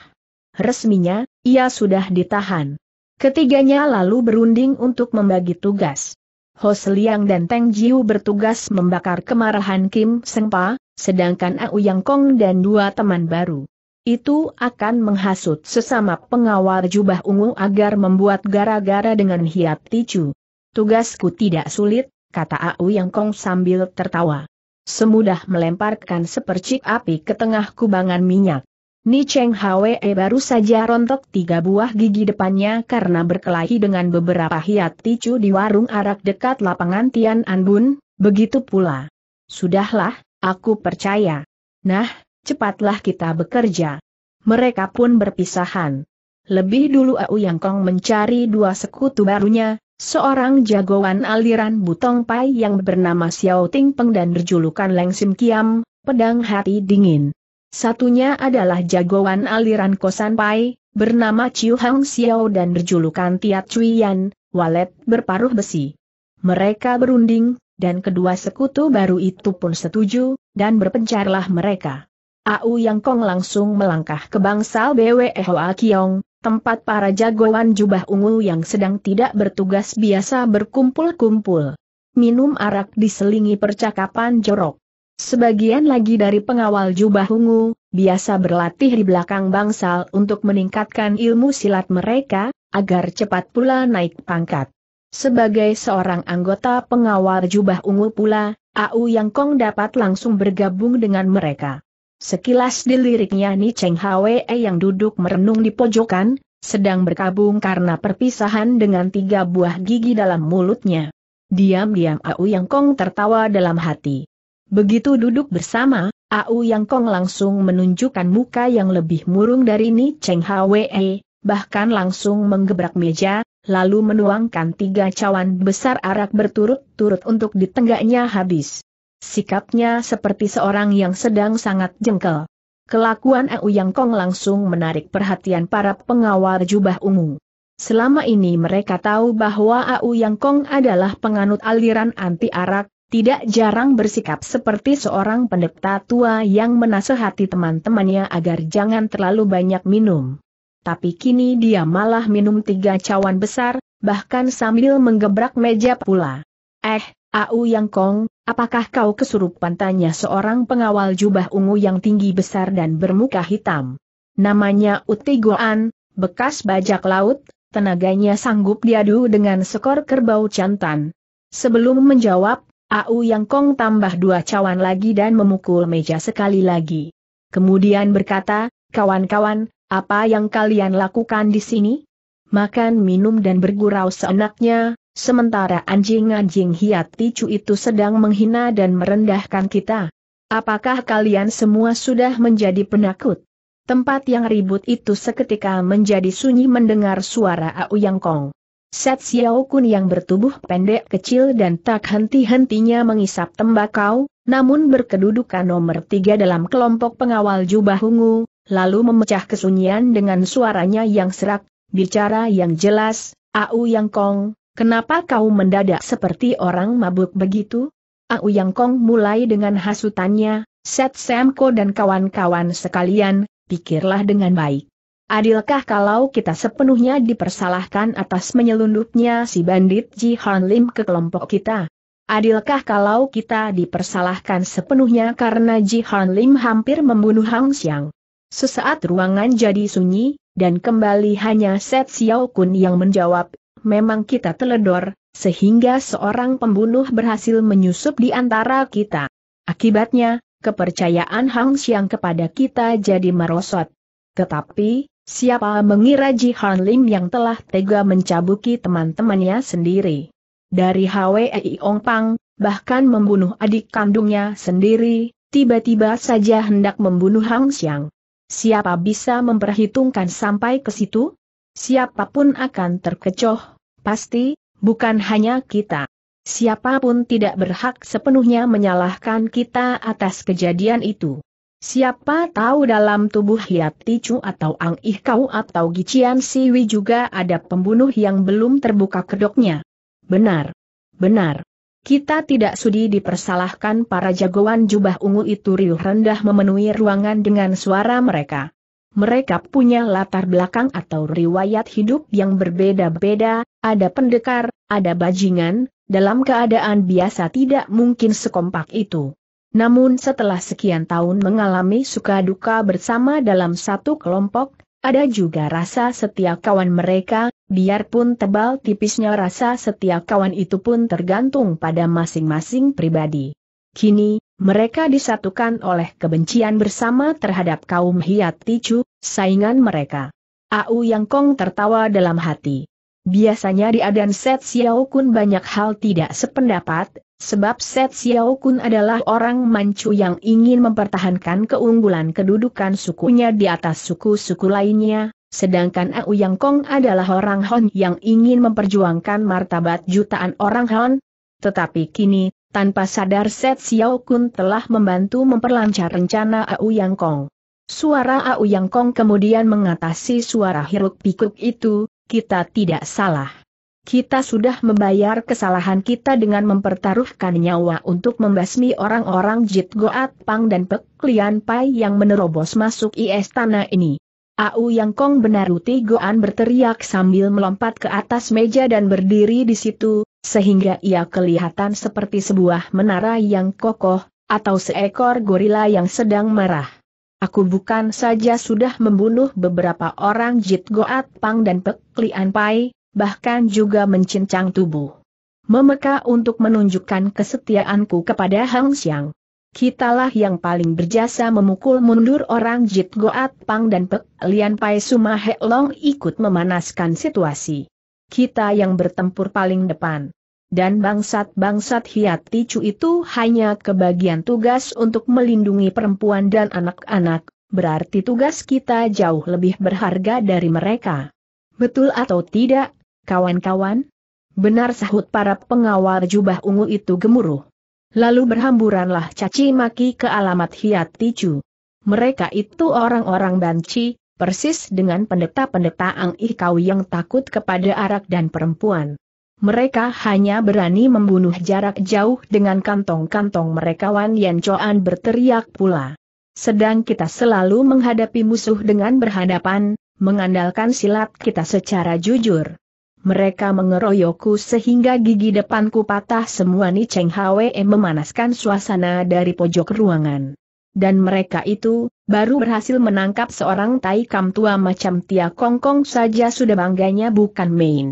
Resminya, ia sudah ditahan. Ketiganya lalu berunding untuk membagi tugas. Ho Liang dan Teng Jiu bertugas membakar kemarahan Kim Sengpa, sedangkan Au Yang Kong dan dua teman baru. Itu akan menghasut sesama pengawal jubah ungu agar membuat gara-gara dengan hiap ticu. Tugasku tidak sulit, kata Au Yang Kong sambil tertawa semudah melemparkan sepercik api ke tengah kubangan minyak. Ni Cheng Hwe baru saja rontok tiga buah gigi depannya karena berkelahi dengan beberapa hiat ticu di warung arak dekat lapangan Tian Anbun, begitu pula. Sudahlah, aku percaya. Nah, cepatlah kita bekerja. Mereka pun berpisahan. Lebih dulu Au Yang Kong mencari dua sekutu barunya, Seorang jagoan aliran Butong Pai yang bernama Xiao Ting Peng dan berjulukan Leng Sim Kiam, pedang hati dingin. Satunya adalah jagoan aliran Kosan Pai, bernama Chiu Hang Xiao dan berjulukan Tiat Cui Yan, walet berparuh besi. Mereka berunding, dan kedua sekutu baru itu pun setuju, dan berpencarlah mereka. Au Yang Kong langsung melangkah ke bangsal Bwe Hoa Kiong, tempat para jagoan jubah ungu yang sedang tidak bertugas biasa berkumpul-kumpul. Minum arak diselingi percakapan jorok. Sebagian lagi dari pengawal jubah ungu, biasa berlatih di belakang bangsal untuk meningkatkan ilmu silat mereka, agar cepat pula naik pangkat. Sebagai seorang anggota pengawal jubah ungu pula, Au Yang Kong dapat langsung bergabung dengan mereka. Sekilas diliriknya Ni Cheng Hwe yang duduk merenung di pojokan, sedang berkabung karena perpisahan dengan tiga buah gigi dalam mulutnya. Diam-diam Au Yang Kong tertawa dalam hati. Begitu duduk bersama, Au Yang Kong langsung menunjukkan muka yang lebih murung dari Ni Cheng Hwe, bahkan langsung menggebrak meja, lalu menuangkan tiga cawan besar arak berturut-turut untuk ditenggaknya habis. Sikapnya seperti seorang yang sedang sangat jengkel. Kelakuan Eu Yang Kong langsung menarik perhatian para pengawal jubah ungu. Selama ini mereka tahu bahwa Eu Yang Kong adalah penganut aliran anti-arak, tidak jarang bersikap seperti seorang pendeta tua yang menasehati teman-temannya agar jangan terlalu banyak minum. Tapi kini dia malah minum tiga cawan besar, bahkan sambil menggebrak meja pula. Eh, Au Yang Kong, apakah kau kesurupan tanya seorang pengawal jubah ungu yang tinggi besar dan bermuka hitam. Namanya Uti Goan, bekas bajak laut, tenaganya sanggup diadu dengan skor kerbau jantan. Sebelum menjawab, Au Yang Kong tambah dua cawan lagi dan memukul meja sekali lagi. Kemudian berkata, kawan-kawan, apa yang kalian lakukan di sini? Makan, minum dan bergurau seenaknya, Sementara anjing-anjing hiat ticu itu sedang menghina dan merendahkan kita. Apakah kalian semua sudah menjadi penakut? Tempat yang ribut itu seketika menjadi sunyi mendengar suara Au Yang Kong. Set Xiao Kun yang bertubuh pendek kecil dan tak henti-hentinya mengisap tembakau, namun berkedudukan nomor tiga dalam kelompok pengawal jubah ungu, lalu memecah kesunyian dengan suaranya yang serak, bicara yang jelas, Au Yang Kong, Kenapa kau mendadak seperti orang mabuk begitu? Au Yang Kong mulai dengan hasutannya, Set Semko dan kawan-kawan sekalian, pikirlah dengan baik. Adilkah kalau kita sepenuhnya dipersalahkan atas menyelundupnya si bandit Ji Han Lim ke kelompok kita? Adilkah kalau kita dipersalahkan sepenuhnya karena Ji Han Lim hampir membunuh Hang Xiang? Sesaat ruangan jadi sunyi, dan kembali hanya Set Xiao Kun yang menjawab, memang kita teledor, sehingga seorang pembunuh berhasil menyusup di antara kita. Akibatnya, kepercayaan Hang Xiang kepada kita jadi merosot. Tetapi, siapa mengira Ji Han Lim yang telah tega mencabuki teman-temannya sendiri? Dari Hwei Ong Pang, bahkan membunuh adik kandungnya sendiri, tiba-tiba saja hendak membunuh Hang Xiang. Siapa bisa memperhitungkan sampai ke situ? siapapun akan terkecoh, pasti, bukan hanya kita. Siapapun tidak berhak sepenuhnya menyalahkan kita atas kejadian itu. Siapa tahu dalam tubuh Hiat Ticu atau Ang Ih Kau atau Gician Siwi juga ada pembunuh yang belum terbuka kedoknya. Benar. Benar. Kita tidak sudi dipersalahkan para jagoan jubah ungu itu riuh rendah memenuhi ruangan dengan suara mereka. Mereka punya latar belakang atau riwayat hidup yang berbeda-beda, ada pendekar, ada bajingan, dalam keadaan biasa tidak mungkin sekompak itu. Namun setelah sekian tahun mengalami suka duka bersama dalam satu kelompok, ada juga rasa setia kawan mereka, biarpun tebal tipisnya rasa setia kawan itu pun tergantung pada masing-masing pribadi. Kini, mereka disatukan oleh kebencian bersama terhadap kaum hiat ticu, saingan mereka. Au Yang Kong tertawa dalam hati. Biasanya dia dan Set Xiao Kun banyak hal tidak sependapat, sebab Set Xiao Kun adalah orang mancu yang ingin mempertahankan keunggulan kedudukan sukunya di atas suku-suku lainnya, sedangkan Au Yang Kong adalah orang Hon yang ingin memperjuangkan martabat jutaan orang Hon. Tetapi kini, tanpa sadar Set Xiao Kun telah membantu memperlancar rencana Au Yang Kong. Suara Au Yang Kong kemudian mengatasi suara hiruk pikuk itu, kita tidak salah. Kita sudah membayar kesalahan kita dengan mempertaruhkan nyawa untuk membasmi orang-orang Jit Goat Pang dan Pek Lian Pai yang menerobos masuk IS tanah ini. Au Yang Kong Benaruti Goan berteriak sambil melompat ke atas meja dan berdiri di situ, sehingga ia kelihatan seperti sebuah menara yang kokoh, atau seekor gorila yang sedang marah. Aku bukan saja sudah membunuh beberapa orang Jit Goat Pang dan Pek Lian Pai, bahkan juga mencincang tubuh. Memeka untuk menunjukkan kesetiaanku kepada Hang Xiang. Kitalah yang paling berjasa memukul mundur orang Jit Goat Pang dan Pek Lian Pai Sumahek Long ikut memanaskan situasi kita yang bertempur paling depan. Dan bangsat-bangsat hiat ticu itu hanya kebagian tugas untuk melindungi perempuan dan anak-anak, berarti tugas kita jauh lebih berharga dari mereka. Betul atau tidak, kawan-kawan? Benar sahut para pengawal jubah ungu itu gemuruh. Lalu berhamburanlah caci maki ke alamat hiat ticu. Mereka itu orang-orang banci, persis dengan pendeta-pendeta Ang Ikau yang takut kepada arak dan perempuan. Mereka hanya berani membunuh jarak jauh dengan kantong-kantong mereka Wan Yan Choan berteriak pula. Sedang kita selalu menghadapi musuh dengan berhadapan, mengandalkan silat kita secara jujur. Mereka mengeroyokku sehingga gigi depanku patah semua Ni Cheng Hwe memanaskan suasana dari pojok ruangan. Dan mereka itu, baru berhasil menangkap seorang tai kam tua macam Tia Kongkong saja sudah bangganya bukan main.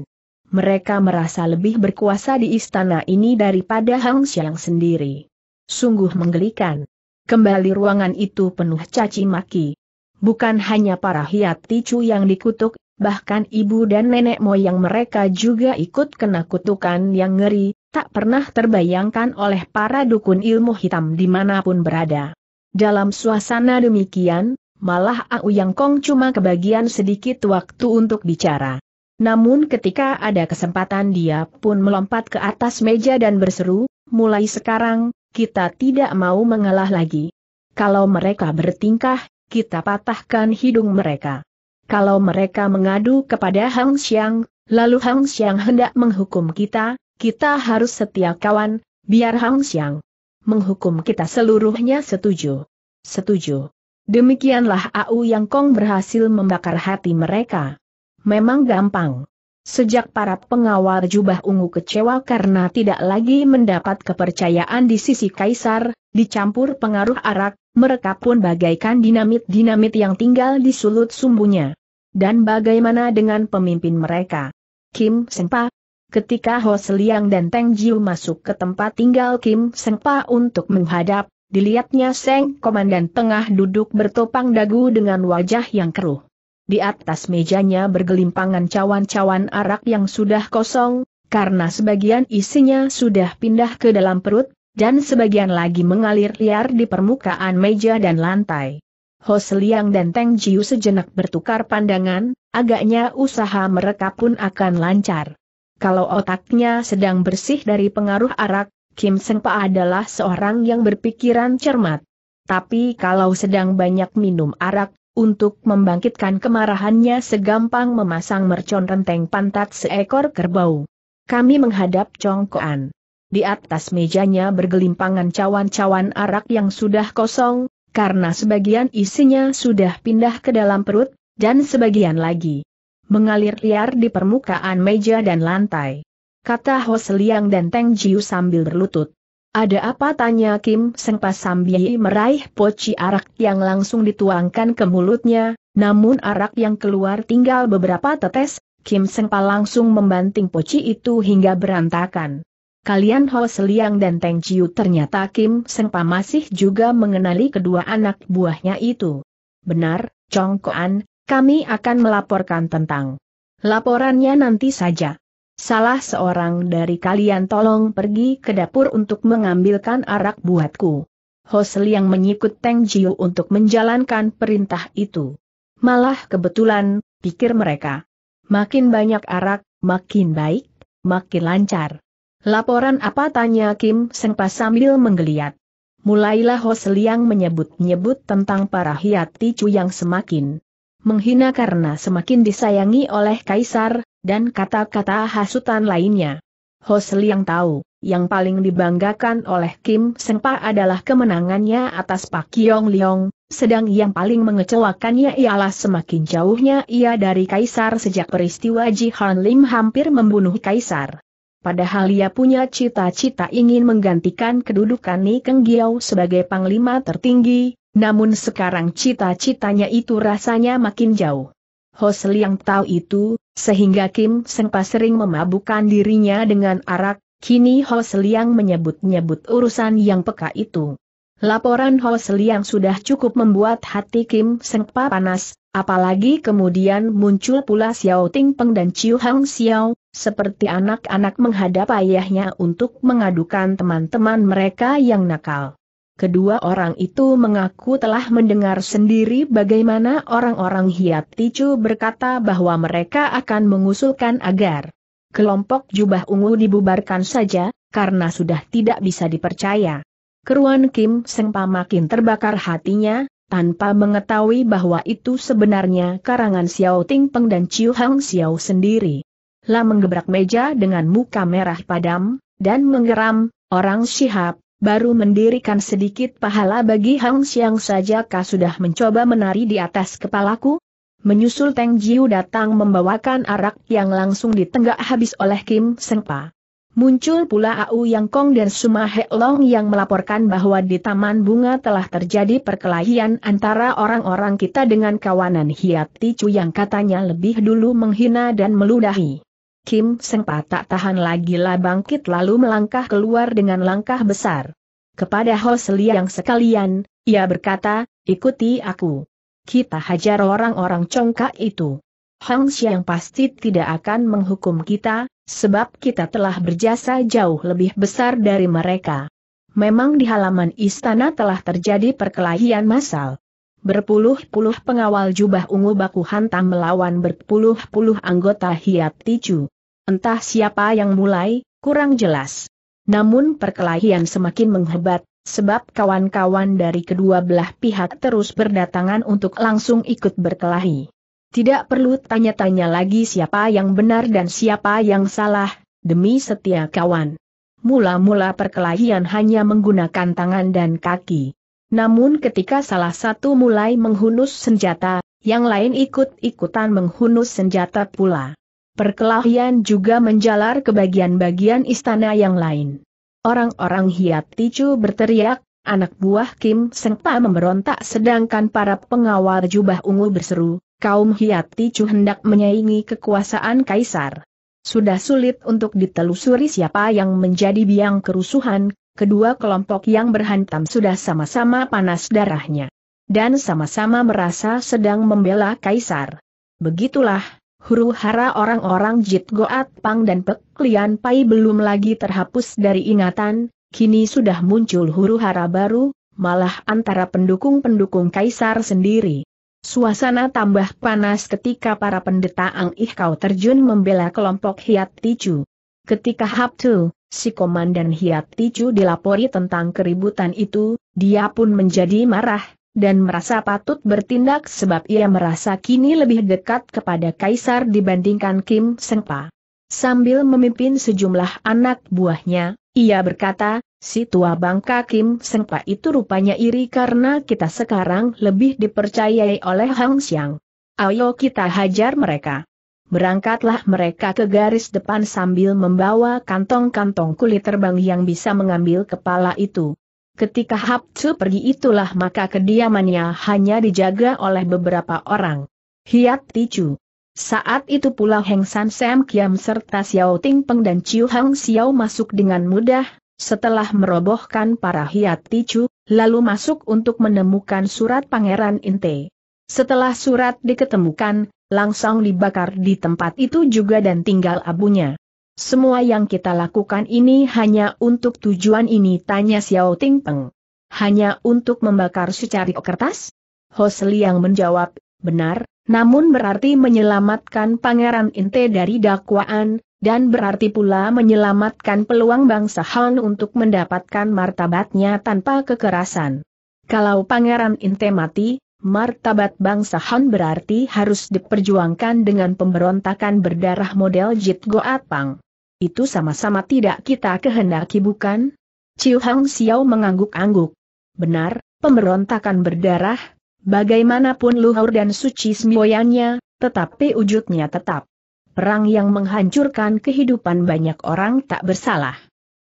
Mereka merasa lebih berkuasa di istana ini daripada Hang Xiang sendiri. Sungguh menggelikan. Kembali ruangan itu penuh caci maki. Bukan hanya para hiat ticu yang dikutuk, bahkan ibu dan nenek moyang mereka juga ikut kena kutukan yang ngeri, tak pernah terbayangkan oleh para dukun ilmu hitam dimanapun berada. Dalam suasana demikian, malah Au Yang Kong cuma kebagian sedikit waktu untuk bicara. Namun ketika ada kesempatan dia pun melompat ke atas meja dan berseru, mulai sekarang, kita tidak mau mengalah lagi. Kalau mereka bertingkah, kita patahkan hidung mereka. Kalau mereka mengadu kepada Hang Xiang, lalu Hang Xiang hendak menghukum kita, kita harus setia kawan, biar Hang Xiang menghukum kita seluruhnya setuju. Setuju. Demikianlah Au Yang Kong berhasil membakar hati mereka. Memang gampang. Sejak para pengawal jubah ungu kecewa karena tidak lagi mendapat kepercayaan di sisi kaisar, dicampur pengaruh arak, mereka pun bagaikan dinamit-dinamit yang tinggal di sulut sumbunya. Dan bagaimana dengan pemimpin mereka? Kim Senpa, Ketika Ho Seliang dan Teng Jiu masuk ke tempat tinggal Kim Seng Pa untuk menghadap, dilihatnya Seng Komandan tengah duduk bertopang dagu dengan wajah yang keruh. Di atas mejanya bergelimpangan cawan-cawan arak yang sudah kosong, karena sebagian isinya sudah pindah ke dalam perut, dan sebagian lagi mengalir liar di permukaan meja dan lantai. Ho Seliang dan Teng Jiu sejenak bertukar pandangan, agaknya usaha mereka pun akan lancar. Kalau otaknya sedang bersih dari pengaruh arak, Kim Sengpa adalah seorang yang berpikiran cermat. Tapi kalau sedang banyak minum arak, untuk membangkitkan kemarahannya segampang memasang mercon renteng pantat seekor kerbau. Kami menghadap congkoan. Di atas mejanya bergelimpangan cawan-cawan arak yang sudah kosong, karena sebagian isinya sudah pindah ke dalam perut, dan sebagian lagi mengalir liar di permukaan meja dan lantai. Kata Ho Seliang dan Teng Jiu sambil berlutut. Ada apa tanya Kim Seng Pas sambil meraih poci arak yang langsung dituangkan ke mulutnya, namun arak yang keluar tinggal beberapa tetes, Kim Seng langsung membanting poci itu hingga berantakan. Kalian Ho Seliang dan Teng Jiu ternyata Kim Seng masih juga mengenali kedua anak buahnya itu. Benar, Chong Koan, kami akan melaporkan tentang laporannya nanti saja. Salah seorang dari kalian tolong pergi ke dapur untuk mengambilkan arak buatku. Hosel yang menyikut Teng Jiu untuk menjalankan perintah itu. Malah kebetulan, pikir mereka. Makin banyak arak, makin baik, makin lancar. Laporan apa tanya Kim Sengpa sambil menggeliat. Mulailah Hosel yang menyebut-nyebut tentang para hiat ticu yang semakin menghina karena semakin disayangi oleh kaisar, dan kata-kata hasutan lainnya. Hosli yang tahu, yang paling dibanggakan oleh Kim Sengpa adalah kemenangannya atas Pak Yong Leong, sedang yang paling mengecewakannya ialah semakin jauhnya ia dari Kaisar sejak peristiwa Ji Han Lim hampir membunuh Kaisar. Padahal ia punya cita-cita ingin menggantikan kedudukan Ni Keng Giau sebagai panglima tertinggi, namun sekarang cita-citanya itu rasanya makin jauh. Hos Liang tahu itu, sehingga Kim Sengpa sering memabukkan dirinya dengan arak, kini Hos Liang menyebut-nyebut urusan yang peka itu. Laporan Hos Liang sudah cukup membuat hati Kim Sengpa panas, apalagi kemudian muncul pula Xiao Peng dan Chiu Hang Xiao, seperti anak-anak menghadap ayahnya untuk mengadukan teman-teman mereka yang nakal. Kedua orang itu mengaku telah mendengar sendiri bagaimana orang-orang Hiat Ticu berkata bahwa mereka akan mengusulkan agar kelompok jubah ungu dibubarkan saja, karena sudah tidak bisa dipercaya. Keruan Kim Sengpa makin terbakar hatinya, tanpa mengetahui bahwa itu sebenarnya karangan Xiao Ting Peng dan Chiu Hang Xiao sendiri. La menggebrak meja dengan muka merah padam, dan menggeram, orang Shihab, baru mendirikan sedikit pahala bagi Hang Siang saja kah sudah mencoba menari di atas kepalaku? Menyusul Teng Jiu datang membawakan arak yang langsung ditenggak habis oleh Kim Sengpa. Muncul pula Au Yang Kong dan Suma He Long yang melaporkan bahwa di Taman Bunga telah terjadi perkelahian antara orang-orang kita dengan kawanan Hiat Ticu yang katanya lebih dulu menghina dan meludahi. Kim Sengpa tak tahan lagi lah bangkit lalu melangkah keluar dengan langkah besar. Kepada Hosli yang sekalian, ia berkata, ikuti aku. Kita hajar orang-orang congkak itu. Hang Xiang pasti tidak akan menghukum kita, sebab kita telah berjasa jauh lebih besar dari mereka. Memang di halaman istana telah terjadi perkelahian massal. Berpuluh-puluh pengawal jubah ungu baku hantam melawan berpuluh-puluh anggota hiat ticu. Entah siapa yang mulai, kurang jelas. Namun perkelahian semakin menghebat, sebab kawan-kawan dari kedua belah pihak terus berdatangan untuk langsung ikut berkelahi. Tidak perlu tanya-tanya lagi siapa yang benar dan siapa yang salah, demi setia kawan. Mula-mula perkelahian hanya menggunakan tangan dan kaki. Namun ketika salah satu mulai menghunus senjata, yang lain ikut-ikutan menghunus senjata pula. Perkelahian juga menjalar ke bagian-bagian istana yang lain. Orang-orang Hiat Ticu berteriak, anak buah Kim Sengpa memberontak sedangkan para pengawal jubah ungu berseru, kaum Hiat Ticu hendak menyaingi kekuasaan Kaisar. Sudah sulit untuk ditelusuri siapa yang menjadi biang kerusuhan, kedua kelompok yang berhantam sudah sama-sama panas darahnya. Dan sama-sama merasa sedang membela Kaisar. Begitulah, huru hara orang-orang Jit Goat Pang dan Pek Lian Pai belum lagi terhapus dari ingatan, kini sudah muncul huru hara baru, malah antara pendukung-pendukung Kaisar sendiri. Suasana tambah panas ketika para pendeta Ang Ihkau terjun membela kelompok Hiat Ticu. Ketika hap tu si Komandan Hiat Ticu dilapori tentang keributan itu, dia pun menjadi marah, dan merasa patut bertindak sebab ia merasa kini lebih dekat kepada Kaisar dibandingkan Kim Sengpa. Sambil memimpin sejumlah anak buahnya, ia berkata, si tua bangka Kim Sengpa itu rupanya iri karena kita sekarang lebih dipercayai oleh Hang Xiang. Ayo kita hajar mereka. Berangkatlah mereka ke garis depan sambil membawa kantong-kantong kulit terbang yang bisa mengambil kepala itu. Ketika Hapcu pergi itulah maka kediamannya hanya dijaga oleh beberapa orang. Hiat Ticu. Saat itu pula Heng San Sam Kiam serta Xiao Ting Peng dan Chiu Hang Xiao masuk dengan mudah, setelah merobohkan para Hiat Ticu, lalu masuk untuk menemukan surat Pangeran Inte. Setelah surat diketemukan, langsung dibakar di tempat itu juga dan tinggal abunya. Semua yang kita lakukan ini hanya untuk tujuan ini tanya Xiao Ting Peng. Hanya untuk membakar secari kertas? Hosli yang menjawab, benar, namun berarti menyelamatkan Pangeran Inte dari dakwaan, dan berarti pula menyelamatkan peluang bangsa Han untuk mendapatkan martabatnya tanpa kekerasan. Kalau Pangeran Inte mati, martabat bangsa Han berarti harus diperjuangkan dengan pemberontakan berdarah model Jit Pang. Itu sama-sama tidak kita kehendaki bukan? Ciu Hang Xiao mengangguk-angguk. Benar, pemberontakan berdarah, bagaimanapun luhur dan suci semboyannya, tetapi wujudnya tetap. Perang yang menghancurkan kehidupan banyak orang tak bersalah.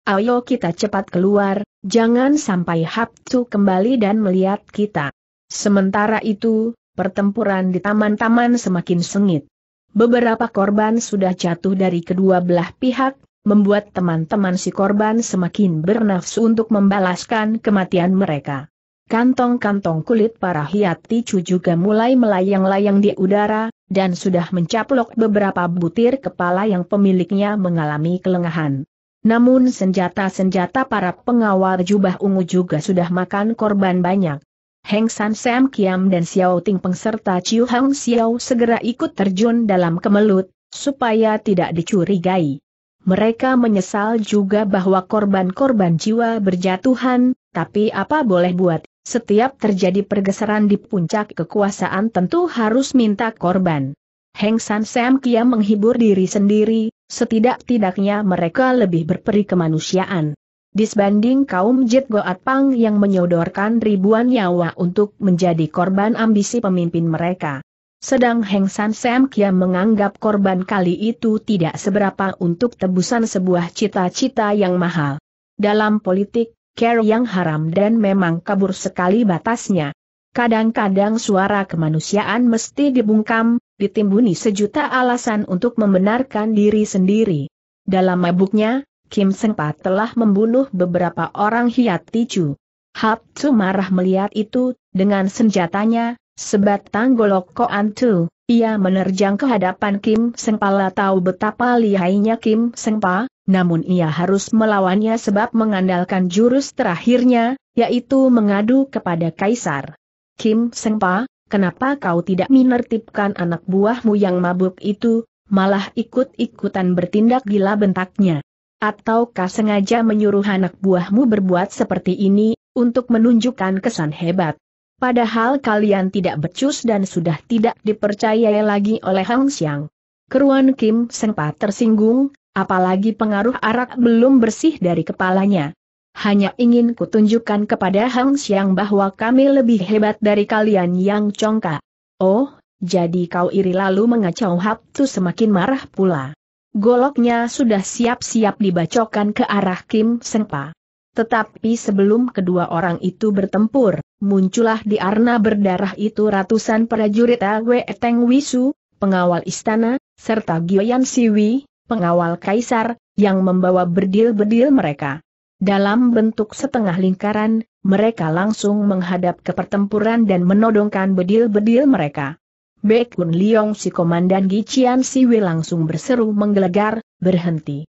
Ayo kita cepat keluar, jangan sampai Haptu kembali dan melihat kita. Sementara itu, pertempuran di taman-taman semakin sengit. Beberapa korban sudah jatuh dari kedua belah pihak, membuat teman-teman si korban semakin bernafsu untuk membalaskan kematian mereka. Kantong-kantong kulit para hiati cu juga mulai melayang-layang di udara, dan sudah mencaplok beberapa butir kepala yang pemiliknya mengalami kelengahan. Namun senjata-senjata para pengawal jubah ungu juga sudah makan korban banyak. Heng San Sam Kiam dan Xiao Ting Peng serta Chiu Hang Xiao segera ikut terjun dalam kemelut, supaya tidak dicurigai. Mereka menyesal juga bahwa korban-korban jiwa berjatuhan, tapi apa boleh buat, setiap terjadi pergeseran di puncak kekuasaan tentu harus minta korban. Heng San Sam Kiam menghibur diri sendiri, setidak-tidaknya mereka lebih berperi kemanusiaan. Disbanding kaum Jit Pang yang menyodorkan ribuan nyawa untuk menjadi korban ambisi pemimpin mereka. Sedang Heng San Sam Kia menganggap korban kali itu tidak seberapa untuk tebusan sebuah cita-cita yang mahal. Dalam politik, care yang haram dan memang kabur sekali batasnya. Kadang-kadang suara kemanusiaan mesti dibungkam, ditimbuni sejuta alasan untuk membenarkan diri sendiri. Dalam mabuknya, Kim Sengpa telah membunuh beberapa orang Hiat Ticu. Hap Tzu marah melihat itu, dengan senjatanya, sebatang golok Koan Tu, ia menerjang ke hadapan Kim Sengpa tahu betapa lihainya Kim Sengpa, namun ia harus melawannya sebab mengandalkan jurus terakhirnya, yaitu mengadu kepada Kaisar. Kim Sengpa, kenapa kau tidak menertibkan anak buahmu yang mabuk itu, malah ikut-ikutan bertindak gila bentaknya. Ataukah sengaja menyuruh anak buahmu berbuat seperti ini, untuk menunjukkan kesan hebat? Padahal kalian tidak becus dan sudah tidak dipercaya lagi oleh Hang Xiang. Keruan Kim sempat tersinggung, apalagi pengaruh arak belum bersih dari kepalanya. Hanya ingin kutunjukkan kepada Hang Xiang bahwa kami lebih hebat dari kalian yang congkak. Oh, jadi kau iri lalu mengacau tu semakin marah pula. Goloknya sudah siap-siap dibacokan ke arah Kim Sengpa. Tetapi sebelum kedua orang itu bertempur, muncullah di arna berdarah itu ratusan prajurit Awe Teng Wisu, pengawal istana, serta Gyoyan Siwi, pengawal kaisar, yang membawa berdil-bedil mereka. Dalam bentuk setengah lingkaran, mereka langsung menghadap ke pertempuran dan menodongkan bedil-bedil mereka. Bekun Liong si Komandan Gician Siwi langsung berseru menggelegar, berhenti.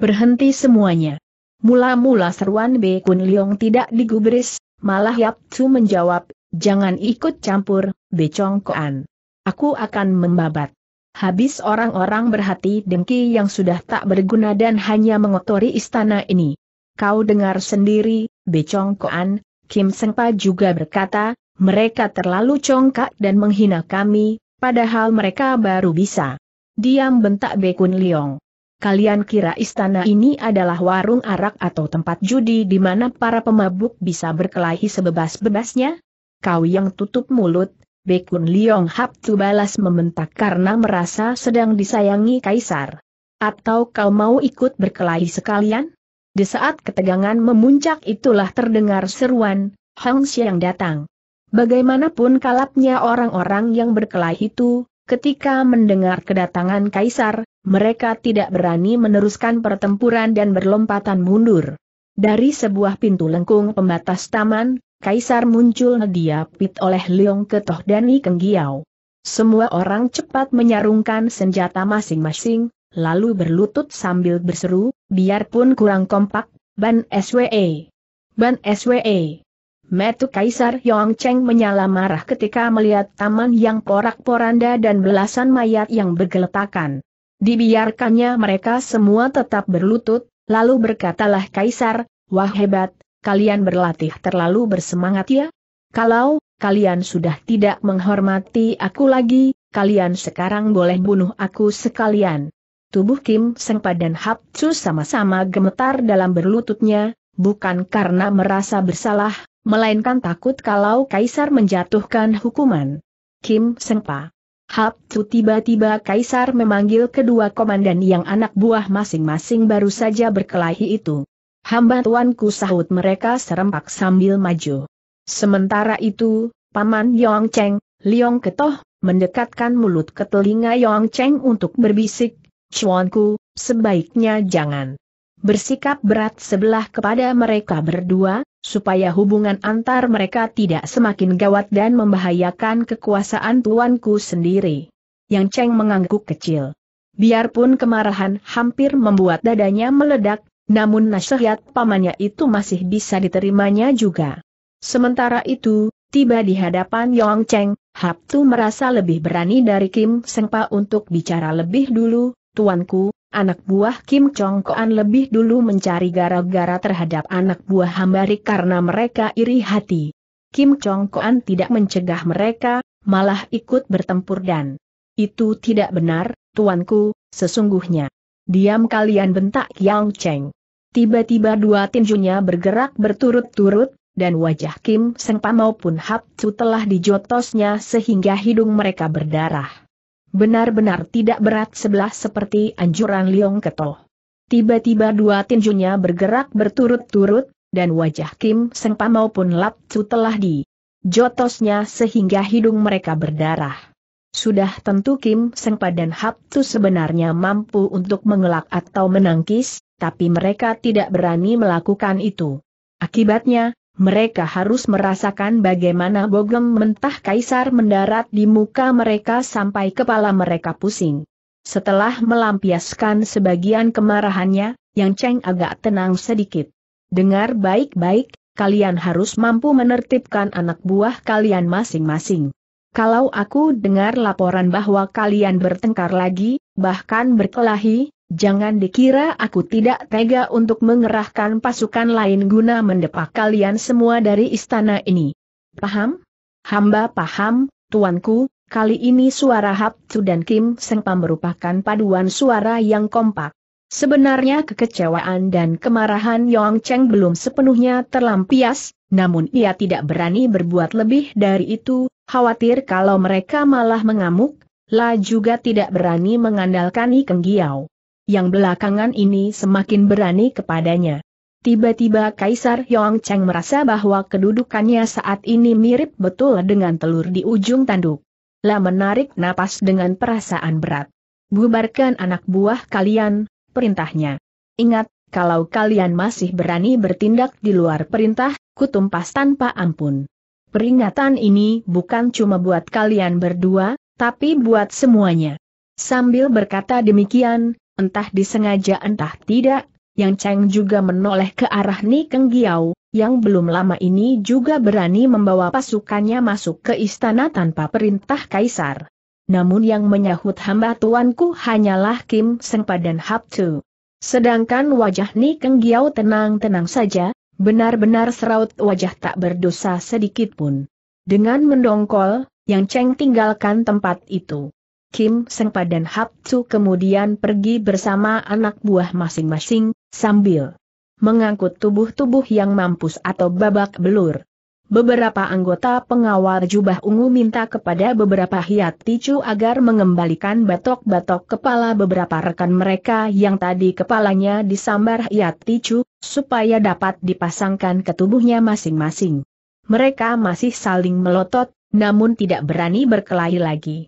Berhenti semuanya. Mula-mula seruan Bekun Liong tidak digubris, malah Yap Tzu menjawab, jangan ikut campur, Becong Koan. Aku akan membabat. Habis orang-orang berhati dengki yang sudah tak berguna dan hanya mengotori istana ini. Kau dengar sendiri, Becong Koan, Kim Sengpa juga berkata, mereka terlalu congkak dan menghina kami, padahal mereka baru bisa. Diam bentak Bekun Liong. Kalian kira istana ini adalah warung arak atau tempat judi di mana para pemabuk bisa berkelahi sebebas-bebasnya? Kau yang tutup mulut, Bekun Liong habtu balas membentak karena merasa sedang disayangi kaisar. Atau kau mau ikut berkelahi sekalian? Di saat ketegangan memuncak itulah terdengar seruan, Hong Xiang datang. Bagaimanapun kalapnya orang-orang yang berkelahi itu, ketika mendengar kedatangan kaisar, mereka tidak berani meneruskan pertempuran dan berlompatan mundur. Dari sebuah pintu lengkung pembatas taman, kaisar muncul diapit oleh Leong Ketoh dan Ikeng Giau. Semua orang cepat menyarungkan senjata masing-masing, lalu berlutut sambil berseru, biarpun kurang kompak, Ban SWE. Ban SWE. Metu Kaisar Yong Cheng menyala marah ketika melihat taman yang porak-poranda dan belasan mayat yang bergeletakan. Dibiarkannya mereka semua tetap berlutut, lalu berkatalah Kaisar, Wah hebat, kalian berlatih terlalu bersemangat ya? Kalau, kalian sudah tidak menghormati aku lagi, kalian sekarang boleh bunuh aku sekalian. Tubuh Kim Sengpa dan Hap sama-sama gemetar dalam berlututnya, bukan karena merasa bersalah, melainkan takut kalau kaisar menjatuhkan hukuman. Kim Sengpa. Hap Tu tiba-tiba kaisar memanggil kedua komandan yang anak buah masing-masing baru saja berkelahi itu. Hamba tuanku sahut mereka serempak sambil maju. Sementara itu, Paman Yong Cheng, Liong Ketoh, mendekatkan mulut ke telinga Yong Cheng untuk berbisik, Cuanku, sebaiknya jangan bersikap berat sebelah kepada mereka berdua, supaya hubungan antar mereka tidak semakin gawat dan membahayakan kekuasaan tuanku sendiri. Yang Cheng mengangguk kecil. Biarpun kemarahan hampir membuat dadanya meledak, namun nasihat pamannya itu masih bisa diterimanya juga. Sementara itu, tiba di hadapan Yong Cheng, Hap Tu merasa lebih berani dari Kim Sengpa untuk bicara lebih dulu, tuanku, Anak buah Kim Chong Koan lebih dulu mencari gara-gara terhadap anak buah Hambari karena mereka iri hati. Kim Chong Koan tidak mencegah mereka, malah ikut bertempur dan itu tidak benar, tuanku, sesungguhnya. Diam kalian bentak Yang Cheng. Tiba-tiba dua tinjunya bergerak berturut-turut, dan wajah Kim Sengpa maupun Hap Tzu telah dijotosnya sehingga hidung mereka berdarah. Benar-benar tidak berat sebelah seperti anjuran Liong Keto. Tiba-tiba dua tinjunya bergerak berturut-turut, dan wajah Kim Sengpa maupun Lap Tzu telah di jotosnya sehingga hidung mereka berdarah. Sudah tentu Kim Sengpa dan Tzu sebenarnya mampu untuk mengelak atau menangkis, tapi mereka tidak berani melakukan itu. Akibatnya, mereka harus merasakan bagaimana bogem mentah kaisar mendarat di muka mereka sampai kepala mereka pusing. Setelah melampiaskan sebagian kemarahannya, Yang Cheng agak tenang sedikit. Dengar baik-baik, kalian harus mampu menertibkan anak buah kalian masing-masing. Kalau aku dengar laporan bahwa kalian bertengkar lagi, bahkan berkelahi, Jangan dikira aku tidak tega untuk mengerahkan pasukan lain guna mendepak kalian semua dari istana ini. Paham? Hamba paham, tuanku, kali ini suara Habtu dan Kim Sengpa merupakan paduan suara yang kompak. Sebenarnya kekecewaan dan kemarahan Yong Cheng belum sepenuhnya terlampias, namun ia tidak berani berbuat lebih dari itu, khawatir kalau mereka malah mengamuk, La juga tidak berani mengandalkan Ikeng giao yang belakangan ini semakin berani kepadanya. Tiba-tiba Kaisar Yong Cheng merasa bahwa kedudukannya saat ini mirip betul dengan telur di ujung tanduk. La menarik napas dengan perasaan berat. Bubarkan anak buah kalian, perintahnya. Ingat, kalau kalian masih berani bertindak di luar perintah, kutumpas tanpa ampun. Peringatan ini bukan cuma buat kalian berdua, tapi buat semuanya. Sambil berkata demikian, entah disengaja entah tidak, Yang Cheng juga menoleh ke arah Ni Keng Giau, yang belum lama ini juga berani membawa pasukannya masuk ke istana tanpa perintah kaisar. Namun yang menyahut hamba tuanku hanyalah Kim Sengpa dan Hap Tu. Sedangkan wajah Ni Keng Giau tenang-tenang saja, benar-benar seraut wajah tak berdosa sedikit pun. Dengan mendongkol, Yang Cheng tinggalkan tempat itu. Kim Pa dan Hap Tzu kemudian pergi bersama anak buah masing-masing, sambil mengangkut tubuh-tubuh yang mampus atau babak belur. Beberapa anggota pengawal jubah ungu minta kepada beberapa hiat ticu agar mengembalikan batok-batok kepala beberapa rekan mereka yang tadi kepalanya disambar hiat ticu, supaya dapat dipasangkan ke tubuhnya masing-masing. Mereka masih saling melotot, namun tidak berani berkelahi lagi.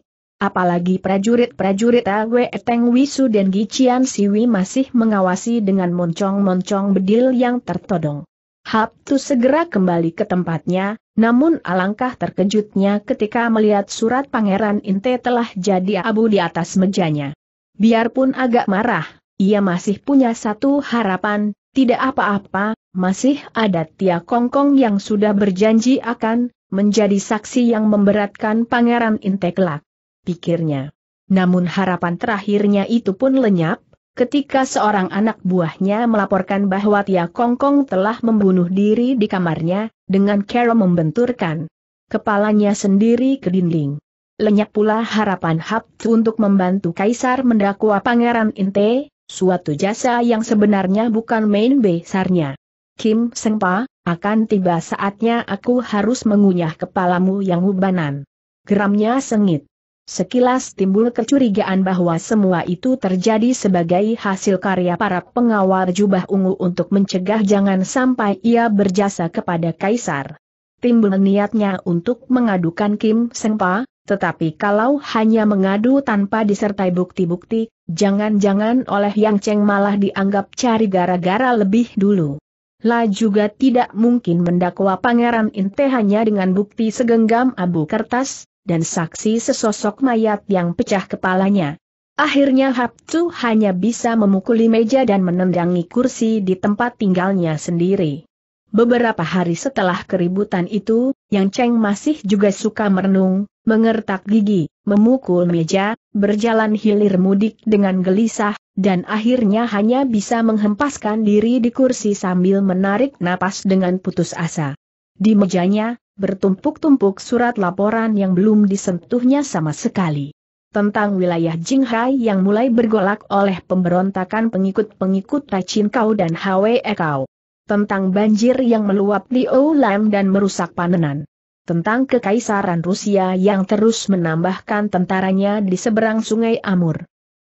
Apalagi prajurit-prajurit Awe Teng Wisu dan Gician Siwi masih mengawasi dengan moncong-moncong bedil yang tertodong. Habtu segera kembali ke tempatnya, namun alangkah terkejutnya ketika melihat surat Pangeran Inte telah jadi abu di atas mejanya. Biarpun agak marah, ia masih punya satu harapan, tidak apa-apa, masih ada Tia Kongkong yang sudah berjanji akan menjadi saksi yang memberatkan Pangeran Inte kelak pikirnya. Namun harapan terakhirnya itu pun lenyap, ketika seorang anak buahnya melaporkan bahwa Tia Kongkong telah membunuh diri di kamarnya, dengan Carol membenturkan kepalanya sendiri ke dinding. Lenyap pula harapan Hap untuk membantu Kaisar mendakwa Pangeran Inte, suatu jasa yang sebenarnya bukan main besarnya. Kim Sengpa, akan tiba saatnya aku harus mengunyah kepalamu yang ubanan. Geramnya sengit. Sekilas timbul kecurigaan bahwa semua itu terjadi sebagai hasil karya para pengawal jubah ungu untuk mencegah jangan sampai ia berjasa kepada kaisar. Timbul niatnya untuk mengadukan Kim Sengpa, tetapi kalau hanya mengadu tanpa disertai bukti-bukti, jangan-jangan oleh Yang Cheng malah dianggap cari gara-gara lebih dulu. Lah juga tidak mungkin mendakwa Pangeran Inte hanya dengan bukti segenggam abu kertas, dan saksi sesosok mayat yang pecah kepalanya. Akhirnya Haptu hanya bisa memukuli meja dan menendangi kursi di tempat tinggalnya sendiri. Beberapa hari setelah keributan itu, Yang Cheng masih juga suka merenung, mengertak gigi, memukul meja, berjalan hilir mudik dengan gelisah, dan akhirnya hanya bisa menghempaskan diri di kursi sambil menarik napas dengan putus asa. Di mejanya, bertumpuk-tumpuk surat laporan yang belum disentuhnya sama sekali. Tentang wilayah Jinghai yang mulai bergolak oleh pemberontakan pengikut-pengikut Racin Kau dan Hwe Kau. Tentang banjir yang meluap di Oulam dan merusak panenan. Tentang kekaisaran Rusia yang terus menambahkan tentaranya di seberang sungai Amur.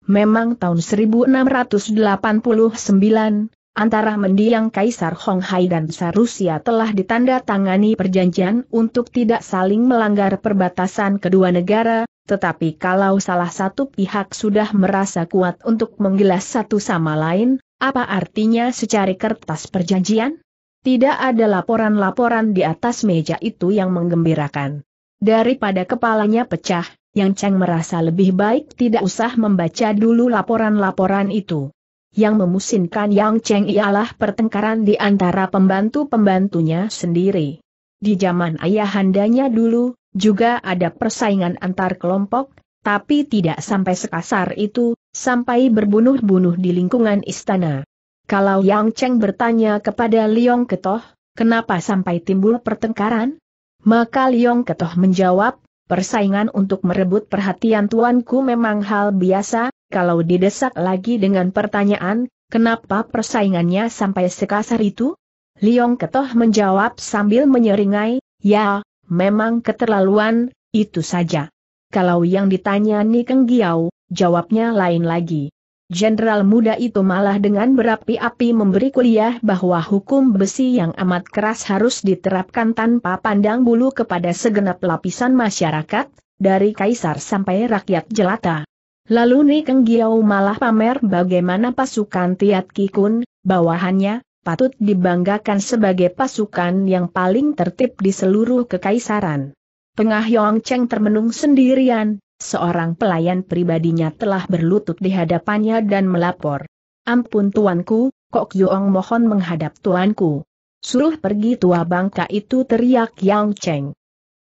Memang tahun 1689, antara mendiang Kaisar Hong Hai dan Rusia telah ditandatangani perjanjian untuk tidak saling melanggar perbatasan kedua negara, tetapi kalau salah satu pihak sudah merasa kuat untuk menggilas satu sama lain, apa artinya secara kertas perjanjian? Tidak ada laporan-laporan di atas meja itu yang menggembirakan. Daripada kepalanya pecah, Yang Cheng merasa lebih baik tidak usah membaca dulu laporan-laporan itu. Yang memusinkan Yang Cheng ialah pertengkaran di antara pembantu-pembantunya sendiri. Di zaman ayahandanya dulu, juga ada persaingan antar kelompok, tapi tidak sampai sekasar itu, sampai berbunuh-bunuh di lingkungan istana. Kalau Yang Cheng bertanya kepada Liong Ketoh, kenapa sampai timbul pertengkaran? Maka Liong Ketoh menjawab, persaingan untuk merebut perhatian tuanku memang hal biasa, kalau didesak lagi dengan pertanyaan, kenapa persaingannya sampai sekasar itu? Liong Ketoh menjawab sambil menyeringai, ya, memang keterlaluan, itu saja. Kalau yang ditanya Nikeng Giau, jawabnya lain lagi. Jenderal muda itu malah dengan berapi-api memberi kuliah bahwa hukum besi yang amat keras harus diterapkan tanpa pandang bulu kepada segenap lapisan masyarakat, dari kaisar sampai rakyat jelata. Lalu Ni Keng Giau malah pamer bagaimana pasukan Tiat Kikun, bawahannya, patut dibanggakan sebagai pasukan yang paling tertib di seluruh kekaisaran. Tengah Yong Cheng termenung sendirian, seorang pelayan pribadinya telah berlutut di hadapannya dan melapor. Ampun tuanku, Kok Yong mohon menghadap tuanku. Suruh pergi tua bangka itu teriak Yang Cheng.